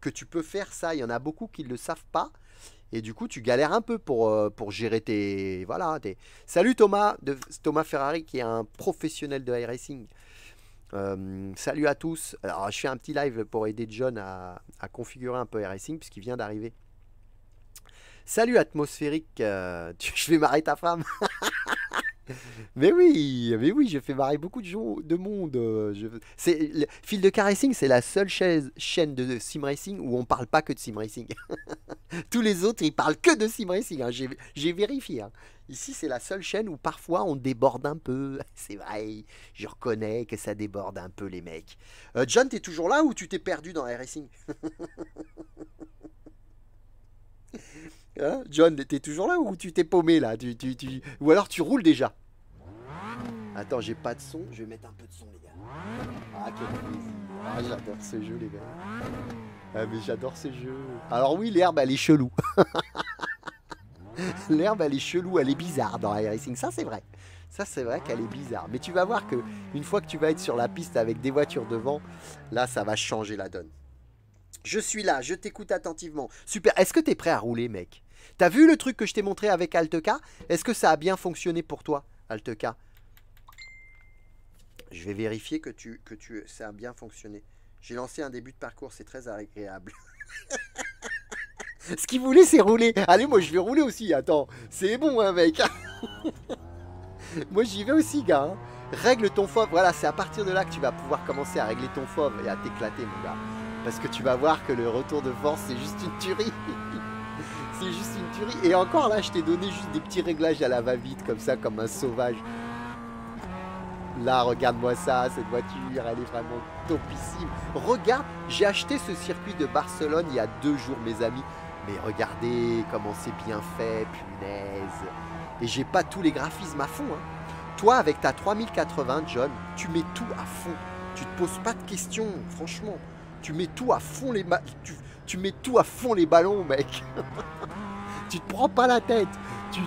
que tu peux faire ça. Il y en a beaucoup qui ne le savent pas. Et du coup, tu galères un peu pour, euh, pour gérer tes... Voilà, Salut Thomas, de... Thomas Ferrari, qui est un professionnel de iRacing. Euh, salut à tous. Alors, je fais un petit live pour aider John à, configurer un peu iRacing, puisqu'il vient d'arriver. Salut atmosphérique, euh, je vais marrer ta femme. mais oui, mais oui, je fait marrer beaucoup de, gens, de monde. Euh, je... C'est Field de Car Racing, c'est la seule chaîne de sim racing où on parle pas que de sim racing. Tous les autres, ils parlent que de sim racing. Hein, j'ai vérifié. Hein. Ici, c'est la seule chaîne où parfois on déborde un peu. C'est vrai, je reconnais que ça déborde un peu les mecs. Euh, John, t'es toujours là ou tu t'es perdu dans racing Hein, John, t'es toujours là ou tu t'es paumé là tu, Ou alors tu roules déjà Attends, j'ai pas de son, je vais mettre un peu de son, les gars. Ah, quel ah, j'adore ce jeu, les gars. Ah, mais j'adore ce jeu. Alors, oui, l'herbe, elle est chelou. l'herbe, elle est chelou, elle est bizarre dans Air Racing. Ça, c'est vrai. Ça, c'est vrai qu'elle est bizarre. Mais tu vas voir que une fois que tu vas être sur la piste avec des voitures devant, là, ça va changer la donne. Je suis là, je t'écoute attentivement. Super. Est-ce que t'es prêt à rouler, mec T'as vu le truc que je t'ai montré avec Alteka Est-ce que ça a bien fonctionné pour toi, Alteka Je vais vérifier que, tu, que tu, ça a bien fonctionné. J'ai lancé un début de parcours, c'est très agréable. Ce qu'il voulait, c'est rouler. Allez, moi, je vais rouler aussi. Attends, c'est bon, hein, mec. moi, j'y vais aussi, gars. Hein. Règle ton fauve. Voilà, c'est à partir de là que tu vas pouvoir commencer à régler ton fauve et à t'éclater, mon gars. Parce que tu vas voir que le retour de force, c'est juste une tuerie. C'est juste une tuerie. Et encore là, je t'ai donné juste des petits réglages à la va-vite, comme ça, comme un sauvage. Là, regarde-moi ça, cette voiture, elle est vraiment topissime. Regarde, j'ai acheté ce circuit de Barcelone il y a deux jours, mes amis. Mais regardez comment c'est bien fait, punaise. Et j'ai pas tous les graphismes à fond. Hein. Toi, avec ta 3080, John, tu mets tout à fond. Tu te poses pas de questions, franchement. Tu mets tout à fond les... Tu, tu mets tout à fond les ballons, mec. tu te prends pas la tête.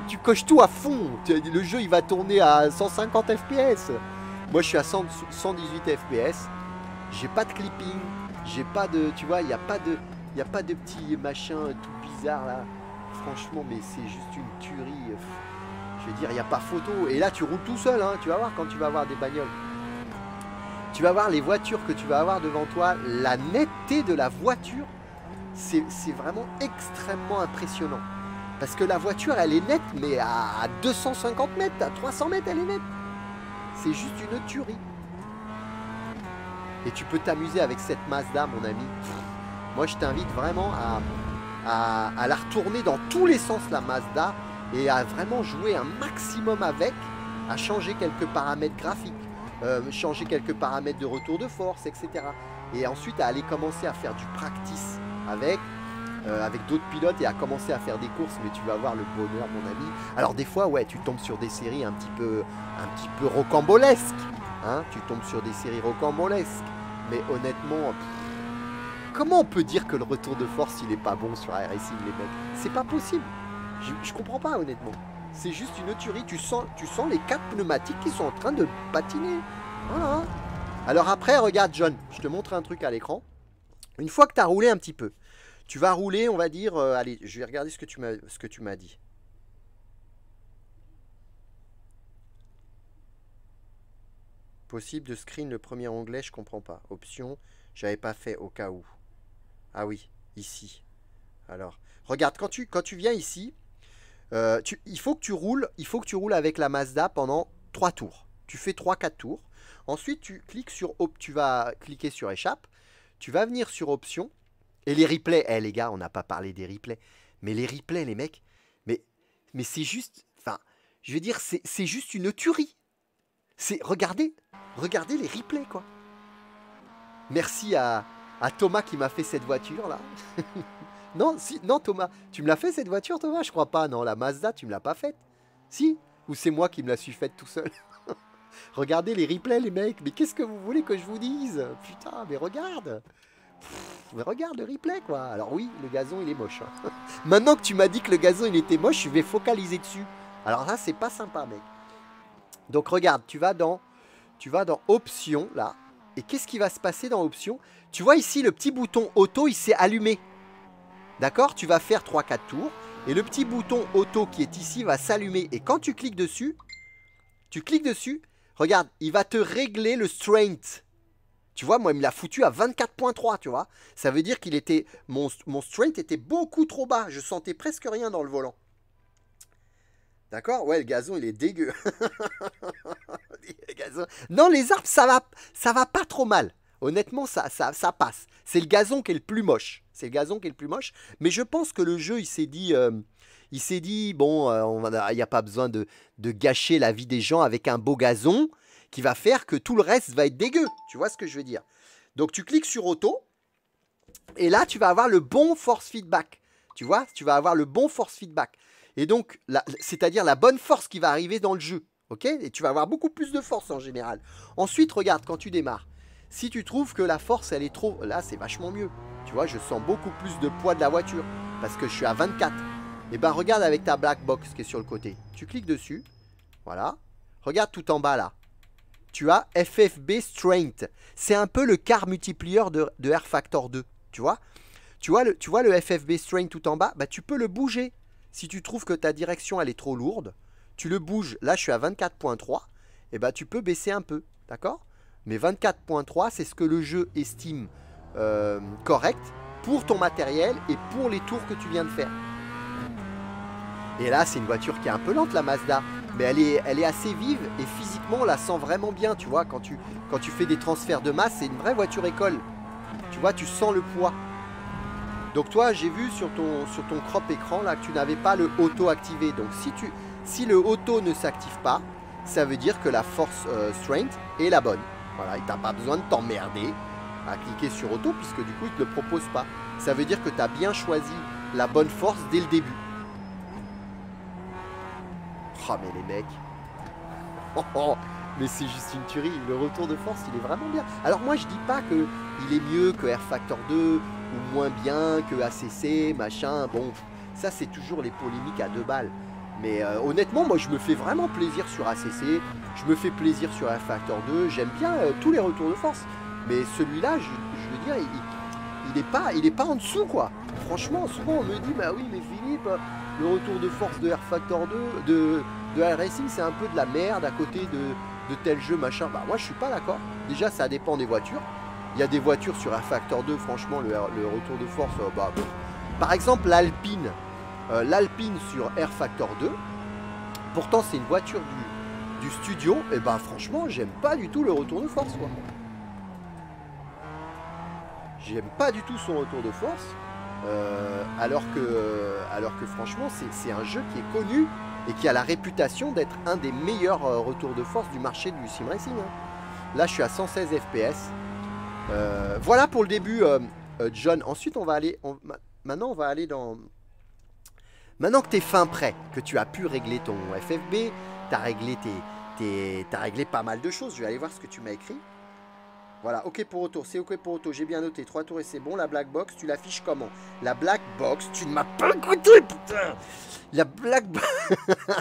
Tu, coches tout à fond. le jeu, il va tourner à 150 FPS. Moi, je suis à 118 FPS. J'ai pas de clipping. J'ai pas de. Tu vois, il n'y a pas de. Il a pas de petit machin tout bizarre là. Franchement, mais c'est juste une tuerie. Je veux dire, il n'y a pas photo. Et là, tu roules tout seul. Hein. Tu vas voir quand tu vas avoir des bagnoles. Tu vas voir les voitures que tu vas avoir devant toi. La netteté de la voiture c'est vraiment extrêmement impressionnant. Parce que la voiture, elle est nette, mais à 250 mètres, à 300 mètres, elle est nette. C'est juste une tuerie. Et tu peux t'amuser avec cette Mazda, mon ami. Moi, je t'invite vraiment à, la retourner dans tous les sens, la Mazda, et à vraiment jouer un maximum avec, à changer quelques paramètres graphiques, euh, changer quelques paramètres de retour de force, etc. Et ensuite, à aller commencer à faire du practice avec, euh, avec d'autres pilotes et à commencer à faire des courses, mais tu vas avoir le bonheur, mon ami. Alors des fois, ouais, tu tombes sur des séries un petit peu, un petit peu rocambolesques. Hein tu tombes sur des séries rocambolesques. Mais honnêtement, comment on peut dire que le retour de force, il est pas bon sur Racing, les mecs C'est pas possible. Je, comprends pas, honnêtement. C'est juste une tuerie. Tu sens, tu sens les quatre pneumatiques qui sont en train de patiner. Hein. Alors après, regarde, John, je te montre un truc à l'écran. Une fois que tu as roulé un petit peu, tu vas rouler, on va dire. Euh, allez, je vais regarder ce que tu m'as dit. Possible de screen le premier onglet, je comprends pas. Option, j'avais pas fait au cas où. Ah oui, ici. Alors, regarde, quand tu, quand tu viens ici, euh, il, faut que tu roules, il faut que tu roules avec la Mazda pendant 3 tours. Tu fais 3-4 tours. Ensuite, tu cliques sur tu vas cliquer sur échappe. Tu vas venir sur option. Et les replays, eh les gars, on n'a pas parlé des replays. Mais les replays, les mecs, mais, mais c'est juste. Enfin, je veux dire, c'est juste une tuerie. C'est. Regardez, regardez les replays, quoi. Merci à, à Thomas qui m'a fait cette voiture, là. non, si, non, Thomas, tu me l'as fait cette voiture, Thomas Je crois pas. Non, la Mazda, tu me l'as pas faite. Si Ou c'est moi qui me la suis faite tout seul Regardez les replays, les mecs. Mais qu'est-ce que vous voulez que je vous dise Putain, mais regarde regarde le replay, quoi. Alors oui, le gazon, il est moche. Hein. Maintenant que tu m'as dit que le gazon, il était moche, je vais focaliser dessus. Alors là, c'est pas sympa, mec. Donc regarde, tu vas dans, tu vas dans Options, là. Et qu'est-ce qui va se passer dans Options Tu vois ici, le petit bouton Auto, il s'est allumé. D'accord Tu vas faire 3-4 tours. Et le petit bouton Auto qui est ici va s'allumer. Et quand tu cliques dessus, tu cliques dessus, regarde, il va te régler le strength. Tu vois, moi, il me l'a foutu à 24.3, tu vois. Ça veut dire qu'il était. Mon, mon strength était beaucoup trop bas. Je sentais presque rien dans le volant. D'accord Ouais, le gazon, il est dégueu. Non, les arbres, ça va, ça va pas trop mal. Honnêtement, ça, ça, passe. C'est le gazon qui est le plus moche. C'est le gazon qui est le plus moche. Mais je pense que le jeu, il s'est dit, euh, il s'est dit, bon, euh, il n'y a pas besoin de, gâcher la vie des gens avec un beau gazon qui va faire que tout le reste va être dégueu. Tu vois ce que je veux dire Donc tu cliques sur auto et là tu vas avoir le bon force feedback. Tu vois Tu vas avoir le bon force feedback. Et donc, c'est-à-dire la bonne force qui va arriver dans le jeu. Ok Et tu vas avoir beaucoup plus de force en général. Ensuite, regarde, quand tu démarres, si tu trouves que la force, elle est trop... Là, c'est vachement mieux. Tu vois, je sens beaucoup plus de poids de la voiture parce que je suis à 24. Et eh ben regarde avec ta black box qui est sur le côté. Tu cliques dessus. Voilà. Regarde tout en bas là tu as FFB Strength. C'est un peu le car multiplier de, R Factor 2, tu vois tu vois, le, tu vois le FFB Strength tout en bas bah, Tu peux le bouger. Si tu trouves que ta direction elle est trop lourde, tu le bouges. Là, je suis à 24.3, et bah, tu peux baisser un peu, d'accord Mais 24.3, c'est ce que le jeu estime euh, correct pour ton matériel et pour les tours que tu viens de faire. Et là, c'est une voiture qui est un peu lente, la Mazda mais elle est, assez vive et physiquement on la sent vraiment bien, tu vois. Quand tu, fais des transferts de masse, c'est une vraie voiture école. Tu vois, tu sens le poids. Donc toi, j'ai vu sur ton, sur ton crop écran là que tu n'avais pas le auto activé. Donc si, tu, si le auto ne s'active pas, ça veut dire que la force euh, strength est la bonne. Voilà, et n'as pas besoin de t'emmerder à cliquer sur auto puisque du coup il te le propose pas. Ça veut dire que tu as bien choisi la bonne force dès le début mais les mecs. Oh, oh, mais c'est juste une tuerie. Le retour de force, il est vraiment bien. Alors, moi, je dis pas que il est mieux que r Factor 2 ou moins bien que ACC, machin. Bon, ça, c'est toujours les polémiques à deux balles. Mais euh, honnêtement, moi, je me fais vraiment plaisir sur ACC. Je me fais plaisir sur r Factor 2. J'aime bien euh, tous les retours de force. Mais celui-là, je, veux dire, il, est pas, il est pas en dessous quoi. Franchement, souvent on me dit bah oui mais Philippe, le retour de force de r Factor 2, de de racing, c'est un peu de la merde à côté de, de tel jeu, machin. Bah, moi, je suis pas d'accord. Déjà, ça dépend des voitures. Il y a des voitures sur un Factor 2, franchement, le, retour de force, euh, bah, Par exemple, l'Alpine. Euh, L'Alpine sur R Factor 2. Pourtant, c'est une voiture du, studio. Et bah, franchement, j'aime pas du tout le retour de force, J'aime pas du tout son retour de force. Euh, alors, que, alors que franchement, c'est un jeu qui est connu et qui a la réputation d'être un des meilleurs euh, retours de force du marché du sim racing. Hein. Là, je suis à 116 FPS. Euh, voilà pour le début, euh, John. Ensuite, on va aller. maintenant, on va aller dans. Maintenant que tu es fin prêt, que tu as pu régler ton FFB, tu réglé réglé pas mal de choses. Je vais aller voir ce que tu m'as écrit. Voilà, ok pour retour. c'est ok pour auto, j'ai bien noté, Trois tours et c'est bon, la black box, tu l'affiches comment La black box, tu ne m'as pas écouté, putain La black box...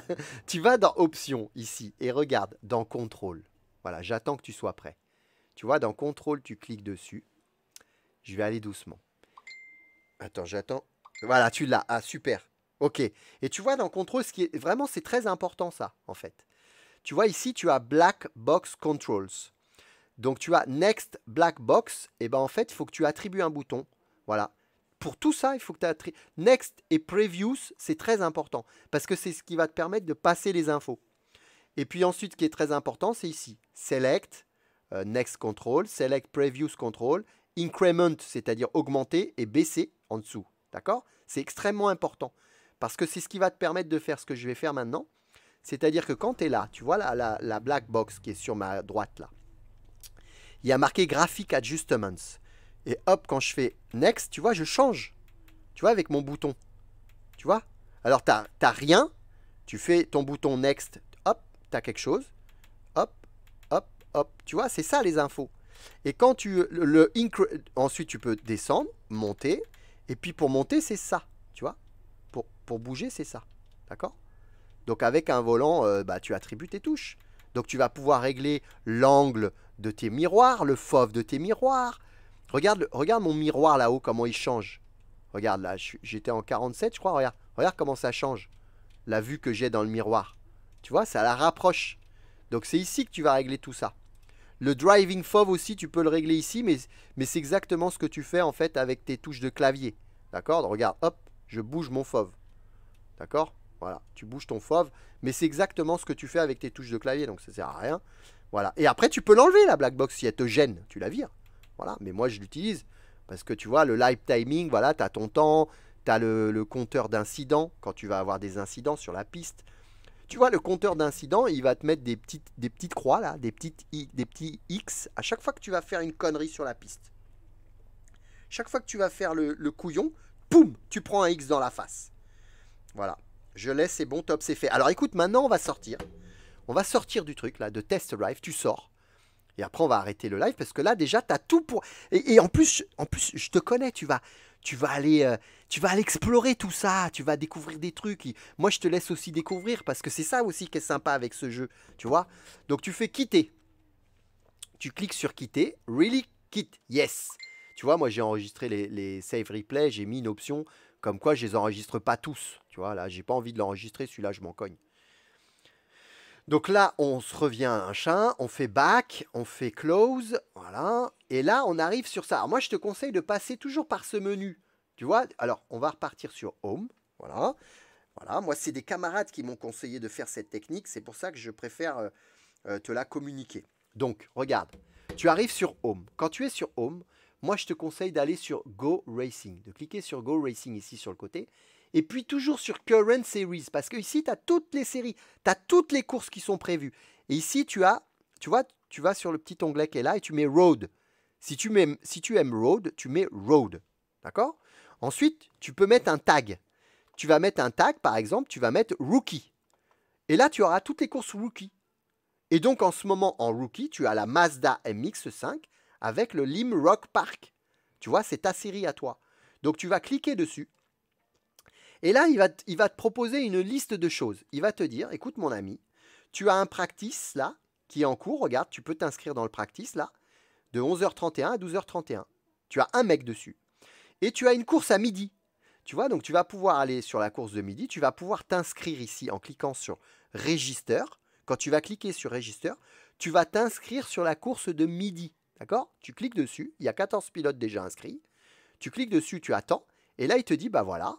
tu vas dans options, ici, et regarde, dans contrôle. Voilà, j'attends que tu sois prêt. Tu vois, dans contrôle, tu cliques dessus. Je vais aller doucement. Attends, j'attends. Voilà, tu l'as. Ah, super. Ok. Et tu vois, dans contrôle, ce qui est... Vraiment, c'est très important, ça, en fait. Tu vois, ici, tu as Black Box Controls. Donc tu as Next Black Box, et eh ben en fait, il faut que tu attribues un bouton. Voilà. Pour tout ça, il faut que tu attribues. Next et Previews, c'est très important, parce que c'est ce qui va te permettre de passer les infos. Et puis ensuite, ce qui est très important, c'est ici, Select, euh, Next Control, Select Previews Control, Increment, c'est-à-dire augmenter, et baisser en dessous. D'accord C'est extrêmement important, parce que c'est ce qui va te permettre de faire ce que je vais faire maintenant. C'est-à-dire que quand tu es là, tu vois la black box qui est sur ma droite là, il y a marqué Graphic Adjustments. Et hop, quand je fais Next, tu vois, je change. Tu vois, avec mon bouton. Tu vois Alors, tu n'as rien. Tu fais ton bouton Next. Hop, tu as quelque chose. Hop, hop, hop. Tu vois, c'est ça les infos. Et quand tu... Le, ensuite, tu peux descendre, monter. Et puis, pour monter, c'est ça. Tu vois pour, pour bouger, c'est ça. D'accord Donc, avec un volant, euh, bah, tu attribues tes touches. Donc, tu vas pouvoir régler l'angle de tes miroirs, le fauve de tes miroirs. Regarde, regarde mon miroir là-haut, comment il change. Regarde là, j'étais en 47, je crois. Regarde, comment ça change. La vue que j'ai dans le miroir. Tu vois, ça la rapproche. Donc c'est ici que tu vas régler tout ça. Le driving fauve aussi, tu peux le régler ici, mais, c'est exactement ce que tu fais en fait avec tes touches de clavier. D'accord Regarde, hop, je bouge mon fauve. D'accord Voilà, tu bouges ton fauve, mais c'est exactement ce que tu fais avec tes touches de clavier, donc ça sert à rien. Voilà. Et après, tu peux l'enlever, la black box, si elle te gêne, tu la vire. Voilà. Mais moi, je l'utilise parce que tu vois, le live timing, voilà, tu as ton temps, tu as le, compteur d'incidents quand tu vas avoir des incidents sur la piste. Tu vois, le compteur d'incidents, il va te mettre des petites, des petites croix, là, des, petites i, des petits X à chaque fois que tu vas faire une connerie sur la piste. Chaque fois que tu vas faire le, couillon, poum, tu prends un X dans la face. Voilà. Je laisse, c'est bon, top, c'est fait. Alors écoute, maintenant, on va sortir. On va sortir du truc là, de test live, tu sors. Et après, on va arrêter le live parce que là, déjà, tu as tout pour. Et, en, plus, en plus, je te connais, tu vas, tu vas aller, euh, tu vas explorer tout ça, tu vas découvrir des trucs. moi, je te laisse aussi découvrir parce que c'est ça aussi qui est sympa avec ce jeu, tu vois. Donc, tu fais quitter. Tu cliques sur quitter. Really quit? Yes. Tu vois, moi, j'ai enregistré les, save replay, j'ai mis une option comme quoi je les enregistre pas tous. Tu vois, là, j'ai pas envie de l'enregistrer, celui-là, je m'en cogne. Donc là, on se revient à un chat, on fait back, on fait close, voilà. Et là, on arrive sur ça. Alors moi, je te conseille de passer toujours par ce menu. Tu vois Alors, on va repartir sur home, voilà. Voilà, moi, c'est des camarades qui m'ont conseillé de faire cette technique. C'est pour ça que je préfère euh, euh, te la communiquer. Donc, regarde, tu arrives sur home. Quand tu es sur home, moi, je te conseille d'aller sur Go Racing, de cliquer sur Go Racing ici sur le côté et puis toujours sur Current Series, parce que ici, tu as toutes les séries, tu as toutes les courses qui sont prévues. Et ici, tu as, tu vois, tu vas sur le petit onglet qui est là et tu mets Road. Si tu, aimes, si tu aimes Road, tu mets Road. D'accord Ensuite, tu peux mettre un tag. Tu vas mettre un tag, par exemple, tu vas mettre Rookie. Et là, tu auras toutes les courses Rookie. Et donc, en ce moment, en Rookie, tu as la Mazda MX-5 avec le Rock Park. Tu vois, c'est ta série à toi. Donc, tu vas cliquer dessus. Et là, il va, te proposer une liste de choses. Il va te dire, écoute mon ami, tu as un practice là qui est en cours, regarde, tu peux t'inscrire dans le practice là, de 11h31 à 12h31. Tu as un mec dessus. Et tu as une course à midi. Tu vois, donc tu vas pouvoir aller sur la course de midi, tu vas pouvoir t'inscrire ici en cliquant sur Register. Quand tu vas cliquer sur Register, tu vas t'inscrire sur la course de midi. D'accord Tu cliques dessus, il y a 14 pilotes déjà inscrits. Tu cliques dessus, tu attends. Et là, il te dit, ben voilà,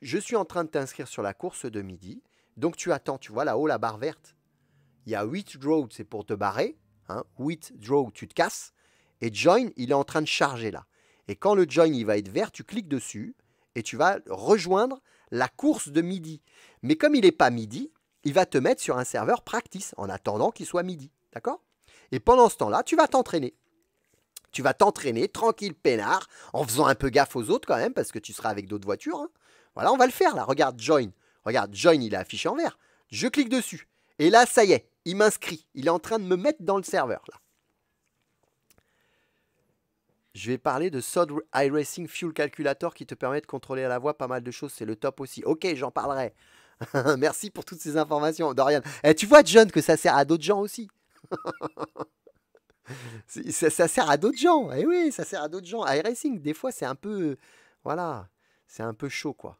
je suis en train de t'inscrire sur la course de midi, donc tu attends, tu vois là-haut la barre verte. Il y a withdraw, c'est pour te barrer. Hein, withdraw, tu te casses. Et join, il est en train de charger là. Et quand le join, il va être vert, tu cliques dessus et tu vas rejoindre la course de midi. Mais comme il n'est pas midi, il va te mettre sur un serveur practice en attendant qu'il soit midi. D'accord Et pendant ce temps-là, tu vas t'entraîner. Tu vas t'entraîner tranquille, peinard, en faisant un peu gaffe aux autres quand même, parce que tu seras avec d'autres voitures. Hein. Voilà, on va le faire là. Regarde, join. Regarde, join, il est affiché en vert. Je clique dessus. Et là, ça y est, il m'inscrit. Il est en train de me mettre dans le serveur là. Je vais parler de Sod iRacing Fuel Calculator qui te permet de contrôler à la voix pas mal de choses. C'est le top aussi. Ok, j'en parlerai. Merci pour toutes ces informations, Dorian. et eh, tu vois, John, que ça sert à d'autres gens aussi. ça, sert à d'autres gens. Eh oui, ça sert à d'autres gens. iRacing, des fois, c'est un peu. Voilà. C'est un peu chaud, quoi.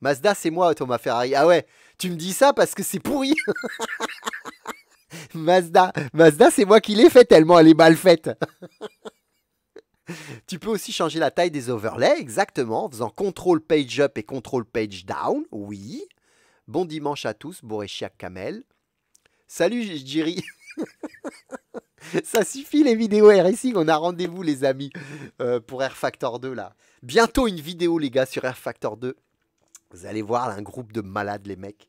Mazda, c'est moi, Thomas Ferrari. Ah ouais, tu me dis ça parce que c'est pourri. Mazda, Mazda, c'est moi qui l'ai fait tellement elle est mal faite. tu peux aussi changer la taille des overlays, exactement, en faisant CTRL page up et CTRL page down. Oui. Bon dimanche à tous, boréchia Kamel. Salut Jiri. Ça suffit les vidéos RSI. on a rendez-vous les amis euh, pour Air Factor 2 là. Bientôt une vidéo les gars sur Air Factor 2. Vous allez voir un groupe de malades, les mecs.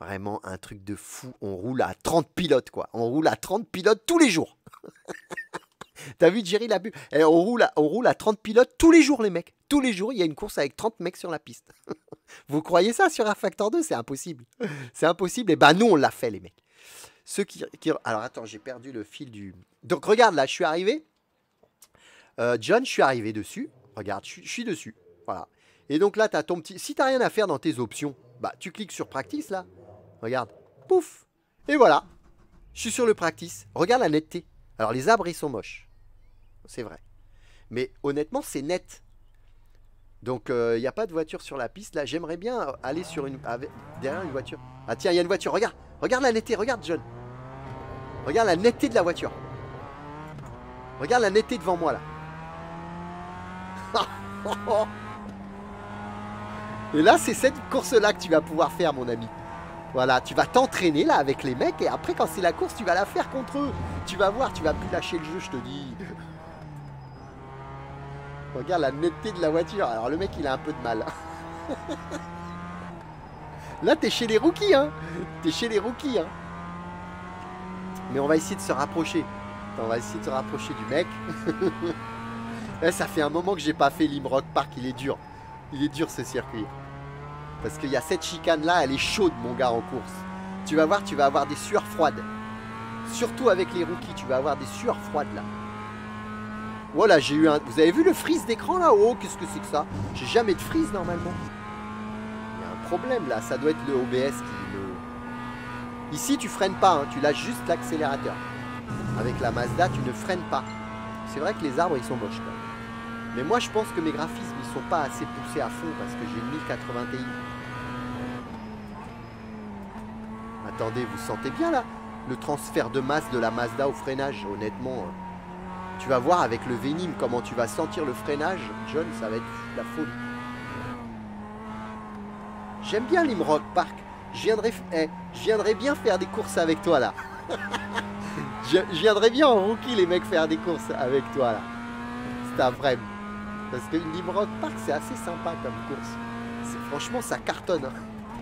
Vraiment un truc de fou. On roule à 30 pilotes, quoi. On roule à 30 pilotes tous les jours. T'as vu Jerry la eh, on roule, à, on roule à 30 pilotes tous les jours, les mecs. Tous les jours, il y a une course avec 30 mecs sur la piste. Vous croyez ça sur un facteur 2 C'est impossible. C'est impossible. Et eh ben nous, on l'a fait, les mecs. Ceux qui, Alors attends, j'ai perdu le fil du. Donc regarde, là, je suis arrivé. Euh, John, je suis arrivé dessus. Regarde, je suis dessus. Voilà. Et donc là, tu as ton petit. Si t'as rien à faire dans tes options, bah tu cliques sur practice là. Regarde. Pouf Et voilà. Je suis sur le practice. Regarde la netteté. Alors les arbres, ils sont moches. C'est vrai. Mais honnêtement, c'est net. Donc il euh, n'y a pas de voiture sur la piste. Là, j'aimerais bien aller sur une. derrière une voiture. Ah tiens, il y a une voiture. Regarde. Regarde la netteté. Regarde, John. Regarde la netteté de la voiture. Regarde la netteté devant moi là. Et là, c'est cette course-là que tu vas pouvoir faire, mon ami. Voilà, tu vas t'entraîner là avec les mecs et après, quand c'est la course, tu vas la faire contre eux. Tu vas voir, tu vas plus lâcher le jeu, je te dis. Regarde la netteté de la voiture. Alors, le mec, il a un peu de mal. Là, t'es chez les rookies, hein T'es chez les rookies, hein Mais on va essayer de se rapprocher. On va essayer de se rapprocher du mec. Eh, ça fait un moment que j'ai pas fait l'Imrock Park. Il est dur. Il est dur, ce circuit. Parce qu'il y a cette chicane-là, elle est chaude, mon gars, en course. Tu vas voir, tu vas avoir des sueurs froides. Surtout avec les rookies, tu vas avoir des sueurs froides, là. Voilà, oh j'ai eu un... Vous avez vu le freeze d'écran, là Oh, qu'est-ce que c'est que ça J'ai jamais de freeze, normalement. Il y a un problème, là. Ça doit être le OBS qui... Le... Ici, tu freines pas, hein. tu lâches juste l'accélérateur. Avec la Mazda, tu ne freines pas. C'est vrai que les arbres, ils sont moches, Mais moi, je pense que mes graphismes pas assez poussés à fond parce que j'ai 1080 Ti. Attendez, vous sentez bien là le transfert de masse de la Mazda au freinage, honnêtement. Hein. Tu vas voir avec le Venim comment tu vas sentir le freinage. John, ça va être la folie. J'aime bien l'Imrock Park. Je viendrai, eh, bien faire des courses avec toi là. je, je, viendrai bien en rookie les mecs faire des courses avec toi là. C'est un vrai parce que l'Imrock Park, c'est assez sympa comme course. Franchement, ça cartonne. Hein.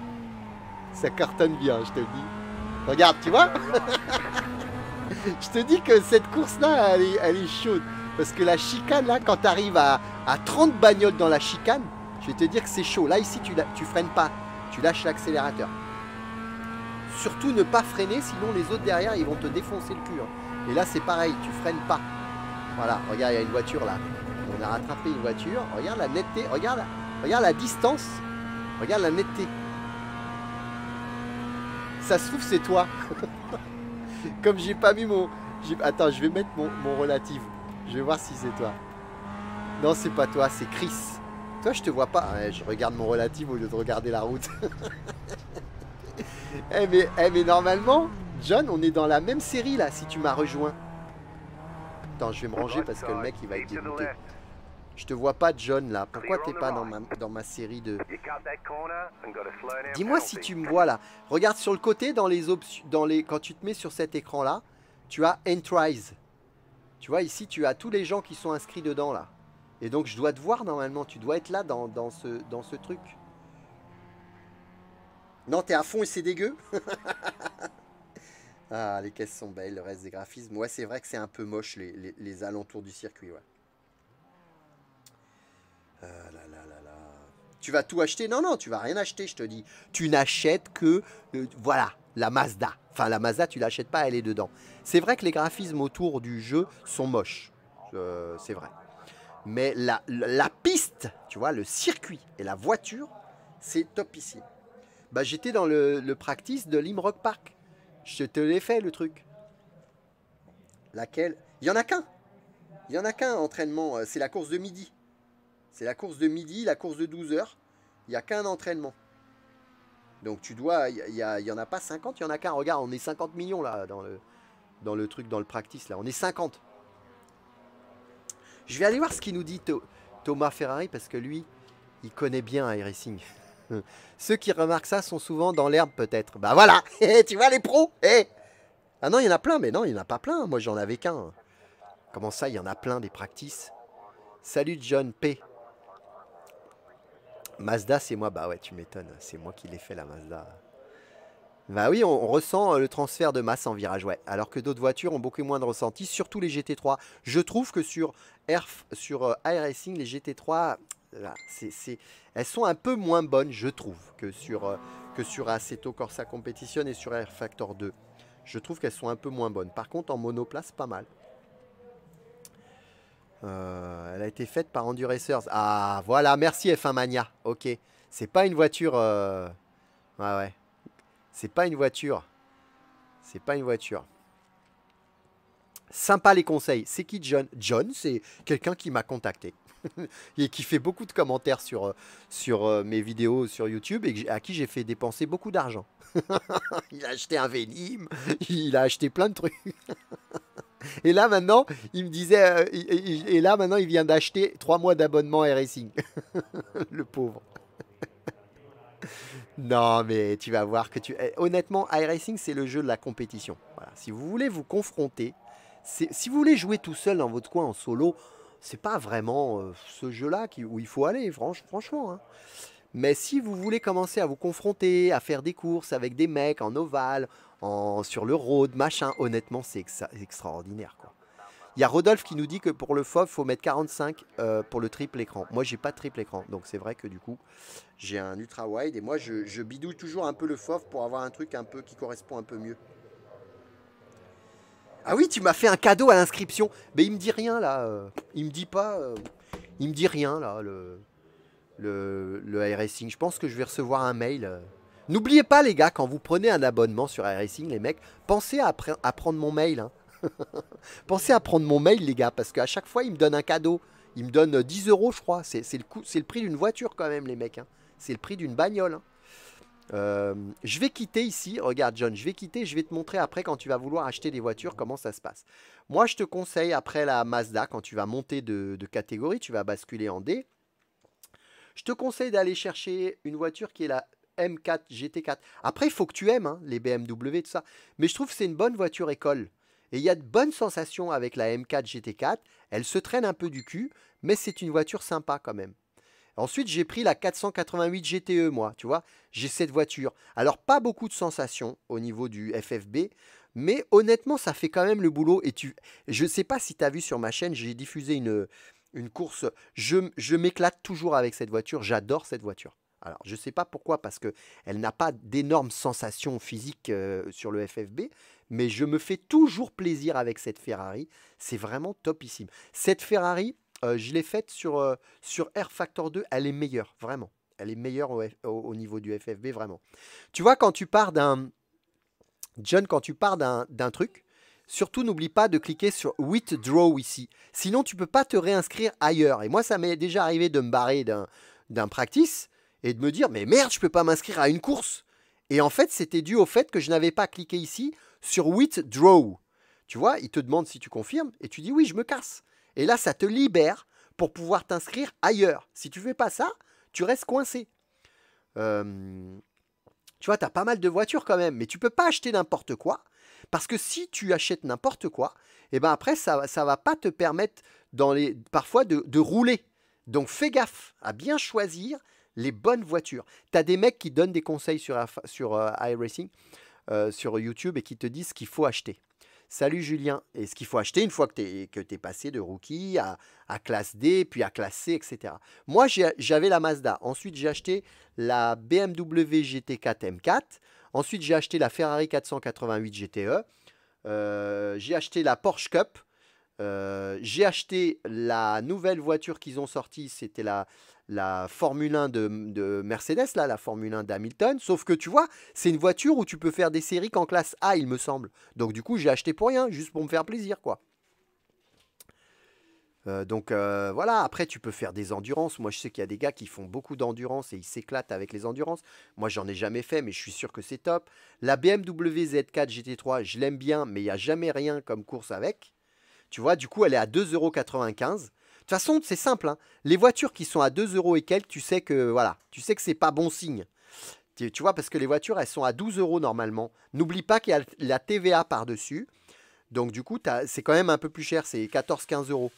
Ça cartonne bien, je te dis. Regarde, tu vois Je te dis que cette course-là, elle, est chaude. Parce que la chicane, là, quand tu arrives à, 30 bagnoles dans la chicane, je vais te dire que c'est chaud. Là, ici, tu, tu freines pas. Tu lâches l'accélérateur. Surtout ne pas freiner, sinon les autres derrière, ils vont te défoncer le cul. Hein. Et là, c'est pareil, tu freines pas. Voilà, regarde, il y a une voiture là on a rattrapé une voiture. Regarde la netteté, regarde, regarde la distance, regarde la netteté. Ça se trouve, c'est toi. Comme j'ai pas mis mon... Attends, je vais mettre mon, mon relatif. Je vais voir si c'est toi. Non, c'est pas toi, c'est Chris. Toi, je te vois pas. je regarde mon relative au lieu de regarder la route. Eh mais, eh, mais normalement, John, on est dans la même série là, si tu m'as rejoint. Attends, je vais me ranger parce que le mec, il va être je te vois pas, John, là. Pourquoi t'es pas dans ma, dans ma série de... Dis-moi si tu me vois, là. Regarde sur le côté, dans les dans les... quand tu te mets sur cet écran-là, tu as Entries. Tu vois, ici, tu as tous les gens qui sont inscrits dedans, là. Et donc, je dois te voir, normalement. Tu dois être là, dans, ce, dans ce truc. Non, t'es à fond et c'est dégueu Ah, les caisses sont belles, le reste des graphismes. Ouais, c'est vrai que c'est un peu moche, les, alentours du circuit, ouais. Ah, tu vas tout acheter Non, non, tu vas rien acheter, je te dis. Tu n'achètes que, euh, voilà, la Mazda. Enfin, la Mazda, tu l'achètes pas, elle est dedans. C'est vrai que les graphismes autour du jeu sont moches. Euh, c'est vrai. Mais la, piste, tu vois, le circuit et la voiture, c'est top ici. Bah, J'étais dans le, practice de l'Imrock Park. Je te l'ai fait, le truc. Laquelle Il y en a qu'un. Il y en a qu'un entraînement. Euh, c'est la course de midi. C'est la course de midi, la course de 12 heures. Il n'y a qu'un entraînement. Donc tu dois, il n'y y en a pas 50, il y en a qu'un. Regarde, on est 50 millions là dans le, dans le truc, dans le practice là. On est 50. Je vais aller voir ce qu'il nous dit Thomas Ferrari parce que lui, il connaît bien iRacing. Ceux qui remarquent ça sont souvent dans l'herbe peut-être. Bah voilà, eh, tu vois les pros eh! Ah non, il y en a plein, mais non, il n'y en a pas plein. Moi j'en avais qu'un. Comment ça, il y en a plein des practices Salut John P. Mazda, c'est moi. Bah ouais, tu m'étonnes. C'est moi qui l'ai fait, la Mazda. Bah oui, on, ressent euh, le transfert de masse en virage, ouais. Alors que d'autres voitures ont beaucoup moins de ressenti, surtout les GT3. Je trouve que sur, Air sur euh, les GT3, elles sont un peu moins bonnes, je trouve, que sur, euh, que sur Assetto Corsa Competition et sur Air Factor 2. Je trouve qu'elles sont un peu moins bonnes. Par contre, en monoplace, pas mal. Euh, elle a été faite par Enduracers. Ah, voilà, merci F1 Mania. Ok, c'est pas une voiture. Euh, ouais, ouais. C'est pas une voiture. C'est pas une voiture. Sympa les conseils. C'est qui John John, c'est quelqu'un qui m'a contacté et qui fait beaucoup de commentaires sur, euh, sur mes vidéos sur YouTube et à qui j'ai fait dépenser beaucoup d'argent. il a acheté un Velim, il a acheté plein de trucs. Et là maintenant, il me disait, euh, et là maintenant, il vient d'acheter trois mois d'abonnement à Racing. le pauvre. Non, mais tu vas voir que tu. Eh, honnêtement, iRacing, c'est le jeu de la compétition. Si vous voulez vous confronter, si vous voulez jouer tout seul dans votre coin en solo, c'est pas vraiment euh, ce jeu-là où il faut aller, franchement. Hein. Mais si vous voulez commencer à vous confronter, à faire des courses avec des mecs en ovale, en, sur le road, machin, honnêtement, c'est extraordinaire. quoi. Il y a Rodolphe qui nous dit que pour le FOV, faut mettre 45 euh, pour le triple écran. Moi, j'ai pas de triple écran, donc c'est vrai que du coup, j'ai un ultra wide et moi, je, bidouille toujours un peu le FOV pour avoir un truc un peu qui correspond un peu mieux. Ah oui, tu m'as fait un cadeau à l'inscription, mais il me dit rien là. Euh. Il me dit pas. Euh, il me dit rien là. Le le, le iRacing. Je pense que je vais recevoir un mail. N'oubliez pas les gars, quand vous prenez un abonnement sur iRacing, les mecs, pensez à, prendre mon mail. Hein. pensez à prendre mon mail les gars, parce qu'à chaque fois il me donne un cadeau. Il me donne 10 euh, euros je crois. C'est le, le prix d'une voiture quand même les mecs. Hein. C'est le prix d'une bagnole. Hein. Euh, je vais quitter ici, regarde John, je vais quitter, je vais te montrer après quand tu vas vouloir acheter des voitures comment ça se passe. Moi je te conseille après la Mazda, quand tu vas monter de, de catégorie, tu vas basculer en D, je te conseille d'aller chercher une voiture qui est la M4, GT4. Après, il faut que tu aimes hein, les BMW, tout ça. Mais je trouve que c'est une bonne voiture école. Et il y a de bonnes sensations avec la M4 GT4. Elle se traîne un peu du cul, mais c'est une voiture sympa quand même. Ensuite, j'ai pris la 488 GTE, moi, tu vois. J'ai cette voiture. Alors, pas beaucoup de sensations au niveau du FFB, mais honnêtement, ça fait quand même le boulot. Et tu... je ne sais pas si tu as vu sur ma chaîne, j'ai diffusé une, une course. Je, m'éclate toujours avec cette voiture, j'adore cette voiture. Alors, je ne sais pas pourquoi, parce qu'elle n'a pas d'énormes sensations physiques euh, sur le FFB, mais je me fais toujours plaisir avec cette Ferrari. C'est vraiment topissime. Cette Ferrari, euh, je l'ai faite sur, euh, sur Air Factor 2, elle est meilleure, vraiment. Elle est meilleure au, au niveau du FFB, vraiment. Tu vois, quand tu pars d'un... John, quand tu pars d'un truc, Surtout, n'oublie pas de cliquer sur Withdraw ici. Sinon, tu ne peux pas te réinscrire ailleurs. Et moi, ça m'est déjà arrivé de me barrer d'un practice et de me dire Mais merde, je ne peux pas m'inscrire à une course. Et en fait, c'était dû au fait que je n'avais pas cliqué ici sur Withdraw. Tu vois, il te demande si tu confirmes et tu dis Oui, je me casse. Et là, ça te libère pour pouvoir t'inscrire ailleurs. Si tu ne fais pas ça, tu restes coincé. Euh, tu vois, tu as pas mal de voitures quand même, mais tu peux pas acheter n'importe quoi parce que si tu achètes n'importe quoi, et eh ben après, ça ne va pas te permettre dans les, parfois de, rouler. Donc fais gaffe à bien choisir les bonnes voitures. Tu as des mecs qui donnent des conseils sur, sur euh, iRacing, euh, sur YouTube, et qui te disent ce qu'il faut acheter. Salut Julien, et ce qu'il faut acheter une fois que tu es, passé de rookie à, à, classe D, puis à classe C, etc. Moi, j'avais la Mazda. Ensuite, j'ai acheté la BMW GT4 M4. Ensuite, j'ai acheté la Ferrari 488 GTE. Euh, j'ai acheté la Porsche Cup. Euh, j'ai acheté la nouvelle voiture qu'ils ont sortie, c'était la, la Formule 1 de, de, Mercedes, là, la Formule 1 d'Hamilton. Sauf que tu vois, c'est une voiture où tu peux faire des séries qu'en classe A, il me semble. Donc du coup, j'ai acheté pour rien, juste pour me faire plaisir, quoi. Euh, donc euh, voilà, après tu peux faire des endurances. Moi je sais qu'il y a des gars qui font beaucoup d'endurance et ils s'éclatent avec les endurances. Moi j'en ai jamais fait, mais je suis sûr que c'est top. La BMW Z4 GT3, je l'aime bien, mais il n'y a jamais rien comme course avec. Tu vois, du coup elle est à 2,95€. De toute façon, c'est simple. Hein. Les voitures qui sont à 2 et quelques, tu sais que voilà, tu sais que c'est pas bon signe. Tu, vois, parce que les voitures, elles sont à 12 normalement. N'oublie pas qu'il y a la TVA par-dessus. Donc du coup, c'est quand même un peu plus cher, c'est 14-15 euros.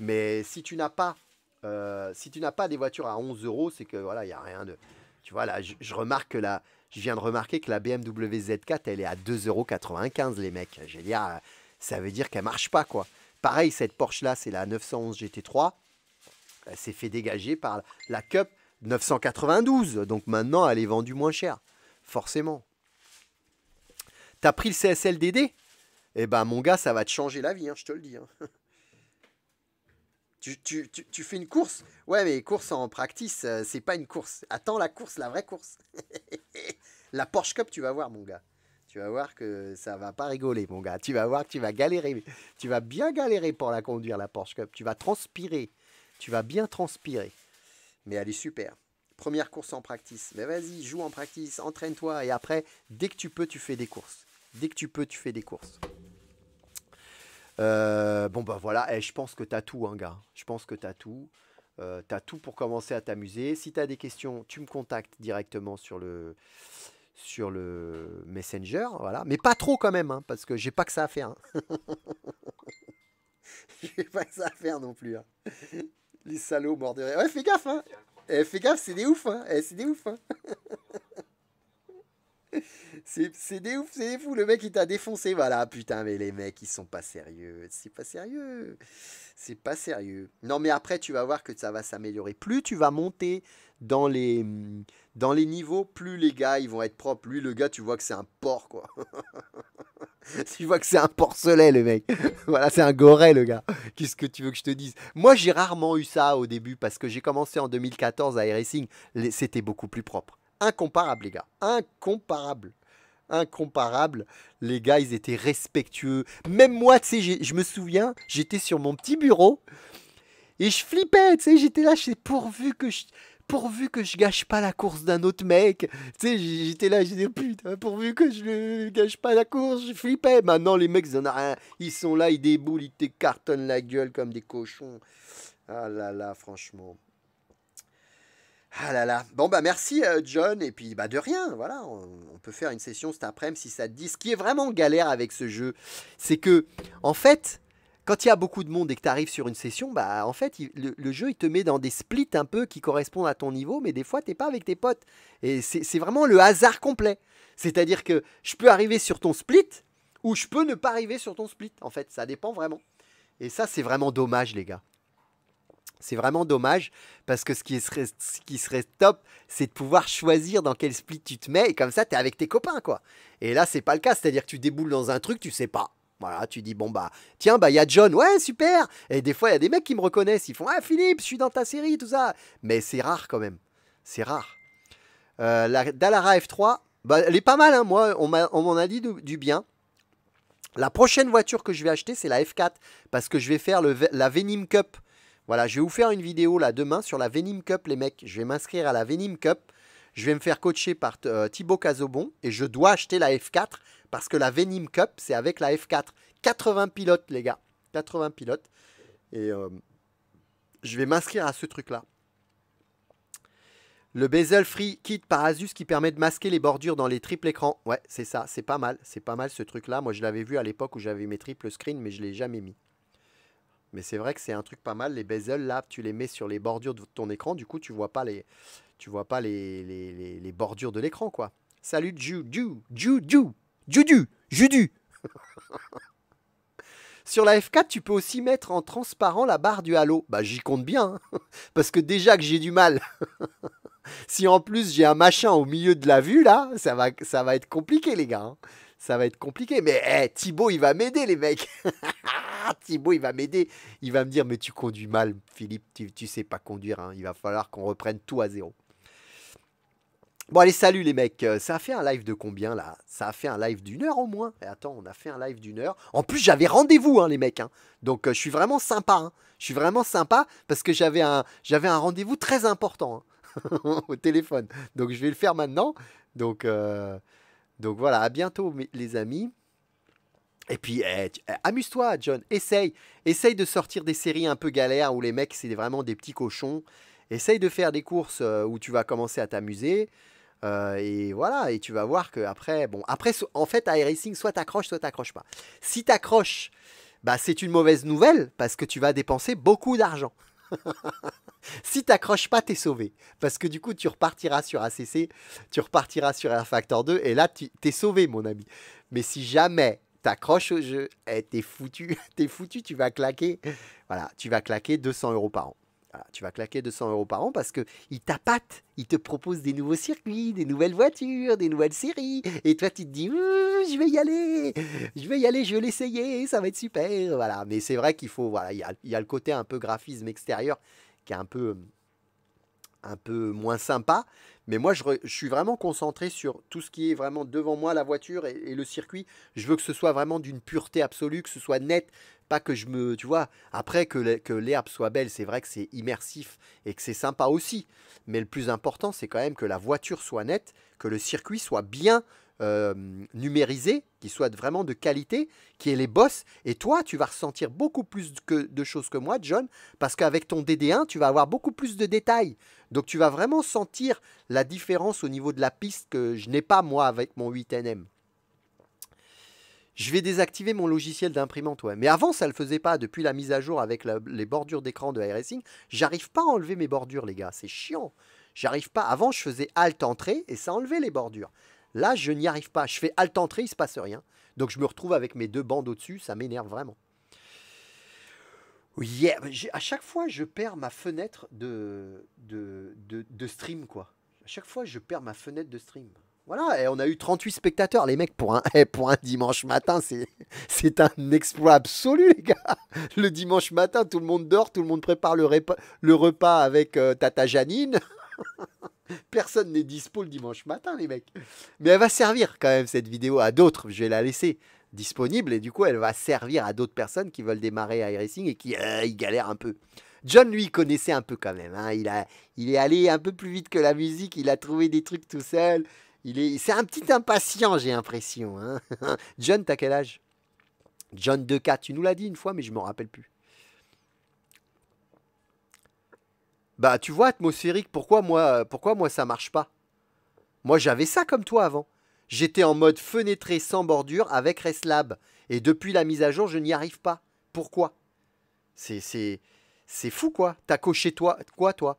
Mais si tu n'as pas, euh, si tu n'as pas des voitures à 11 euros, c'est que voilà, il n'y a rien de. Tu vois, là, je, remarque que Je viens de remarquer que la BMW Z4, elle est à 2,95€ les mecs. J'ai dit, ça veut dire qu'elle marche pas, quoi. Pareil, cette Porsche-là, c'est la 911 GT3. Elle s'est fait dégager par la Cup 992. Donc maintenant, elle est vendue moins chère, Forcément. T'as pris le CSLDD Eh ben, mon gars, ça va te changer la vie, hein, je te le dis. Hein. Tu, fais une course Ouais, mais course en practice, euh, c'est pas une course. Attends la course, la vraie course. la Porsche Cup, tu vas voir, mon gars. Tu vas voir que ça va pas rigoler, mon gars. Tu vas voir que tu vas galérer. Tu vas bien galérer pour la conduire, la Porsche Cup. Tu vas transpirer. Tu vas bien transpirer. Mais elle est super. Première course en practice. Mais vas-y, joue en practice, entraîne-toi. Et après, dès que tu peux, tu fais des courses. Dès que tu peux, tu fais des courses. Euh, bon, bah voilà, et eh, je pense que t'as tout, hein, gars. Je pense que t'as tout. Euh, t'as tout pour commencer à t'amuser. Si t'as des questions, tu me contactes directement sur le sur le Messenger, voilà. Mais pas trop quand même, hein, parce que j'ai pas que ça à faire. Hein. j'ai pas que ça à faire non plus. Hein. Les salauds morts Ouais, fais gaffe, hein. Eh, fais gaffe, c'est des ouf, eh, c'est des ouf, hein. c'est des ouf, c'est des fous. Le mec, il t'a défoncé. Voilà, putain, mais les mecs, ils sont pas sérieux. C'est pas sérieux. C'est pas sérieux. Non, mais après, tu vas voir que ça va s'améliorer. Plus tu vas monter dans les, dans les niveaux, plus les gars, ils vont être propres. Lui, le gars, tu vois que c'est un porc, quoi. tu vois que c'est un porcelet, le mec. voilà, c'est un goret, le gars. Qu'est-ce que tu veux que je te dise Moi, j'ai rarement eu ça au début parce que j'ai commencé en 2014 à racing C'était beaucoup plus propre incomparable, les gars. Incomparable. Incomparable. Les gars, ils étaient respectueux. Même moi, tu sais, je me souviens, j'étais sur mon petit bureau et je flippais, tu sais, j'étais là, je pourvu que je. Pourvu que je gâche pas la course d'un autre mec. Tu sais, j'étais là, j'étais putain, pourvu que je ne gâche pas la course, je flippais. Maintenant, les mecs, ils en ont rien. Ils sont là, ils déboulent, ils te cartonnent la gueule comme des cochons. Ah là là, franchement. Ah là là. Bon, bah merci euh, John, et puis bah de rien, voilà, on, peut faire une session cet après-midi si ça te dit. Ce qui est vraiment galère avec ce jeu, c'est que, en fait, quand il y a beaucoup de monde et que tu arrives sur une session, bah en fait, le, jeu, il te met dans des splits un peu qui correspondent à ton niveau, mais des fois, t'es pas avec tes potes. Et c'est vraiment le hasard complet. C'est-à-dire que je peux arriver sur ton split ou je peux ne pas arriver sur ton split, en fait, ça dépend vraiment. Et ça, c'est vraiment dommage, les gars. C'est vraiment dommage parce que ce qui serait, ce qui serait top, c'est de pouvoir choisir dans quel split tu te mets et comme ça, tu es avec tes copains, quoi. Et là, c'est pas le cas, c'est-à-dire que tu déboules dans un truc, tu sais pas. Voilà, tu dis, bon, bah, tiens, bah, il y a John, ouais, super. Et des fois, il y a des mecs qui me reconnaissent, ils font, ah, Philippe, je suis dans ta série, tout ça. Mais c'est rare quand même, c'est rare. Euh, la Dallara F3, bah, elle est pas mal, hein, moi, on m'en a, dit du, bien. La prochaine voiture que je vais acheter, c'est la F4, parce que je vais faire la Venim Cup voilà, je vais vous faire une vidéo là demain sur la Venim Cup, les mecs. Je vais m'inscrire à la Venim Cup. Je vais me faire coacher par euh, Thibaut Cazobon et je dois acheter la F4 parce que la Venim Cup, c'est avec la F4. 80 pilotes, les gars. 80 pilotes. Et euh, je vais m'inscrire à ce truc-là. Le bezel free kit par Asus qui permet de masquer les bordures dans les triples écrans. Ouais, c'est ça, c'est pas mal. C'est pas mal ce truc-là. Moi, je l'avais vu à l'époque où j'avais mes triples screens, mais je ne l'ai jamais mis. Mais c'est vrai que c'est un truc pas mal. Les bezels, là, tu les mets sur les bordures de ton écran. Du coup, tu vois pas les, tu vois pas les, les, bordures de l'écran, quoi. Salut, Ju Ju Ju Juju Juju Sur la F4, tu peux aussi mettre en transparent la barre du halo. Bah, j'y compte bien, hein. parce que déjà que j'ai du mal. si en plus j'ai un machin au milieu de la vue, là, ça va, ça va être compliqué, les gars. Hein ça va être compliqué. Mais hey, eh, Thibaut, il va m'aider, les mecs. Thibaut, il va m'aider. Il va me dire, mais tu conduis mal, Philippe, tu, tu sais pas conduire. Hein. Il va falloir qu'on reprenne tout à zéro. Bon, allez, salut les mecs. Euh, ça a fait un live de combien là Ça a fait un live d'une heure au moins. Et eh, attends, on a fait un live d'une heure. En plus, j'avais rendez-vous, hein, les mecs. Hein. Donc, euh, je suis vraiment sympa. Je suis vraiment sympa parce que j'avais un, j'avais un rendez-vous très important au téléphone. Donc, je vais le faire maintenant. Donc, euh, donc voilà, à bientôt les amis. Et puis, eh, eh, amuse-toi, John. Essaye. Essaye de sortir des séries un peu galères où les mecs, c'est vraiment des petits cochons. Essaye de faire des courses euh, où tu vas commencer à t'amuser. Euh, et voilà, et tu vas voir que après, bon, après, en fait, à iRacing, soit t'accroches, soit t'accroches pas. Si t'accroches, bah, c'est une mauvaise nouvelle parce que tu vas dépenser beaucoup d'argent. si t'accroches pas, t'es sauvé. Parce que du coup, tu repartiras sur ACC, tu repartiras sur Air Factor 2, et là, tu t'es sauvé, mon ami. Mais si jamais t'accroches au jeu, eh, t'es foutu, t'es foutu, tu vas claquer. Voilà, tu vas claquer 200 euros par an tu vas claquer 200 euros par an parce que ils t'appâtent, ils te propose des nouveaux circuits, des nouvelles voitures, des nouvelles séries, et toi tu te dis, je vais y aller, je vais y aller, je vais l'essayer, ça va être super, voilà. Mais c'est vrai qu'il faut, voilà, y a, le côté un peu graphisme extérieur qui est un peu, un peu moins sympa, mais moi je, suis vraiment concentré sur tout ce qui est vraiment devant moi la voiture et, et le circuit. Je veux que ce soit vraiment d'une pureté absolue, que ce soit net, pas que je me. Tu vois, après que l'herbe soit belle, c'est vrai que c'est immersif et que c'est sympa aussi. Mais le plus important, c'est quand même que la voiture soit nette, que le circuit soit bien euh, numérisé, qu'il soit vraiment de qualité, qui ait les bosses. Et toi, tu vas ressentir beaucoup plus de choses que moi, John, parce qu'avec ton DD1, tu vas avoir beaucoup plus de détails. Donc tu vas vraiment sentir la différence au niveau de la piste que je n'ai pas moi avec mon 8NM je vais désactiver mon logiciel d'imprimante. Ouais. Mais avant, ça ne le faisait pas. Depuis la mise à jour avec les bordures d'écran de iRacing, j'arrive pas à enlever mes bordures, les gars. C'est chiant. J'arrive pas. Avant, je faisais Alt-Entrée et ça enlevait les bordures. Là, je n'y arrive pas. Je fais Alt-Entrée, il se passe rien. Donc, je me retrouve avec mes deux bandes au-dessus. Ça m'énerve vraiment. Oui, À chaque fois, je perds ma fenêtre de, de, de, de stream, quoi. À chaque fois, je perds ma fenêtre de stream. Voilà, et on a eu 38 spectateurs. Les mecs, pour un, dimanche matin, c'est un exploit absolu, les gars. Le dimanche matin, tout le monde dort, tout le monde prépare le, repas, avec euh, Tata Janine. Personne n'est dispo le dimanche matin, les mecs. Mais elle va servir quand même cette vidéo à d'autres. Je vais la laisser disponible et du coup, elle va servir à d'autres personnes qui veulent démarrer à iRacing et qui euh, galèrent un peu. John, lui, connaissait un peu quand même. Hein. Il, a, il est allé un peu plus vite que la musique. Il a trouvé des trucs tout seul c'est un petit impatient, j'ai l'impression. Hein. John, t'as quel âge John 2 tu nous l'as dit une fois, mais je m'en rappelle plus. Bah, tu vois, atmosphérique, pourquoi moi, pourquoi moi ça marche pas Moi, j'avais ça comme toi avant. J'étais en mode fenêtré sans bordure avec Reslab. Et depuis la mise à jour, je n'y arrive pas. Pourquoi C'est fou, quoi. T'as coché toi, quoi, toi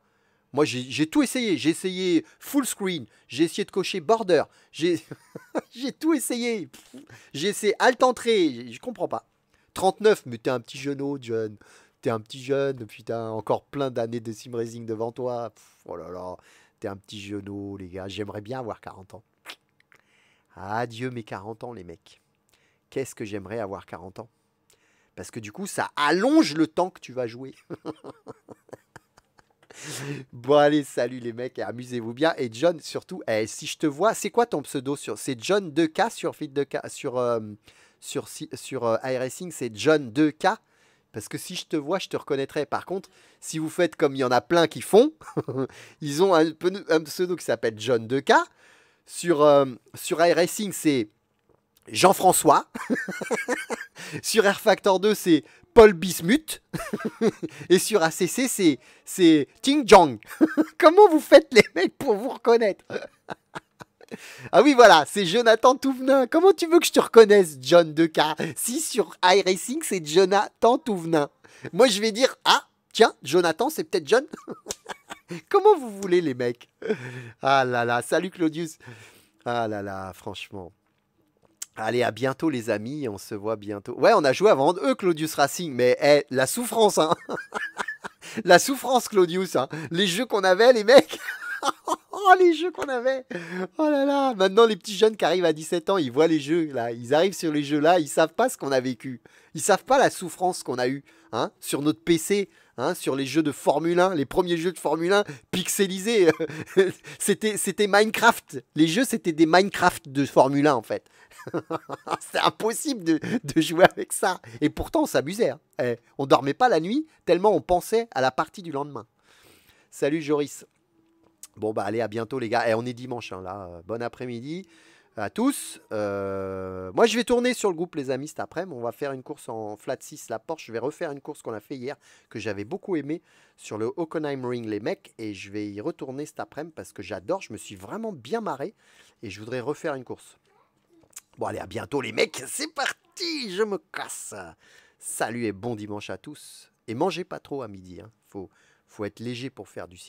moi, j'ai tout essayé. J'ai essayé full screen. J'ai essayé de cocher border. J'ai tout essayé. J'ai essayé alt entrée. Je comprends pas. 39, mais t'es un petit genou, John. T'es un petit jeune. Putain, encore plein d'années de sim racing devant toi. oh là là. T'es un petit jeune, les gars. J'aimerais bien avoir 40 ans. Adieu mes 40 ans, les mecs. Qu'est-ce que j'aimerais avoir 40 ans Parce que du coup, ça allonge le temps que tu vas jouer. bon, allez, salut les mecs, amusez-vous bien. Et John, surtout, eh, si je te vois, c'est quoi ton pseudo sur C'est John 2K sur Fit 2K sur euh, sur sur euh, iRacing, c'est John 2K. Parce que si je te vois, je te reconnaîtrai. Par contre, si vous faites comme il y en a plein qui font, ils ont un, pseudo qui s'appelle John 2K. Sur, euh, sur iRacing, c'est Jean-François. sur Air Factor 2, c'est Paul Bismuth. et sur ACC, c'est, c'est Ting Jong. Comment vous faites les mecs pour vous reconnaître Ah oui, voilà, c'est Jonathan Touvenin. Comment tu veux que je te reconnaisse, John Deca Si sur iRacing, c'est Jonathan Touvenin. Moi, je vais dire, ah, tiens, Jonathan, c'est peut-être John. Comment vous voulez, les mecs Ah là là, salut Claudius. Ah là là, franchement. Allez, à bientôt les amis, on se voit bientôt. Ouais, on a joué avant eux Claudius Racing, mais eh, la souffrance, hein La souffrance Claudius, hein Les jeux qu'on avait, les mecs Oh, les jeux qu'on avait Oh là là Maintenant, les petits jeunes qui arrivent à 17 ans, ils voient les jeux, là. Ils arrivent sur les jeux, là, ils savent pas ce qu'on a vécu. Ils savent pas la souffrance qu'on a eue, hein Sur notre PC, Hein, sur les jeux de Formule 1, les premiers jeux de Formule 1 pixelisés. c'était, c'était Minecraft. Les jeux, c'était des Minecraft de Formule 1, en fait. c'est impossible de, jouer avec ça. Et pourtant, on s'amusait. Hein. Eh, on dormait pas la nuit, tellement on pensait à la partie du lendemain. Salut Joris. Bon, bah allez, à bientôt les gars. et eh, on est dimanche, hein, là. Bon après-midi à tous. Euh, moi, je vais tourner sur le groupe, les amis, cet après midi On va faire une course en flat 6, la Porsche. Je vais refaire une course qu'on a fait hier, que j'avais beaucoup aimé, sur le Hockenheimring Ring, les mecs. Et je vais y retourner cet après-midi parce que j'adore. Je me suis vraiment bien marré et je voudrais refaire une course. Bon, allez, à bientôt, les mecs. C'est parti, je me casse. Salut et bon dimanche à tous. Et mangez pas trop à midi. Hein. Faut, faut être léger pour faire du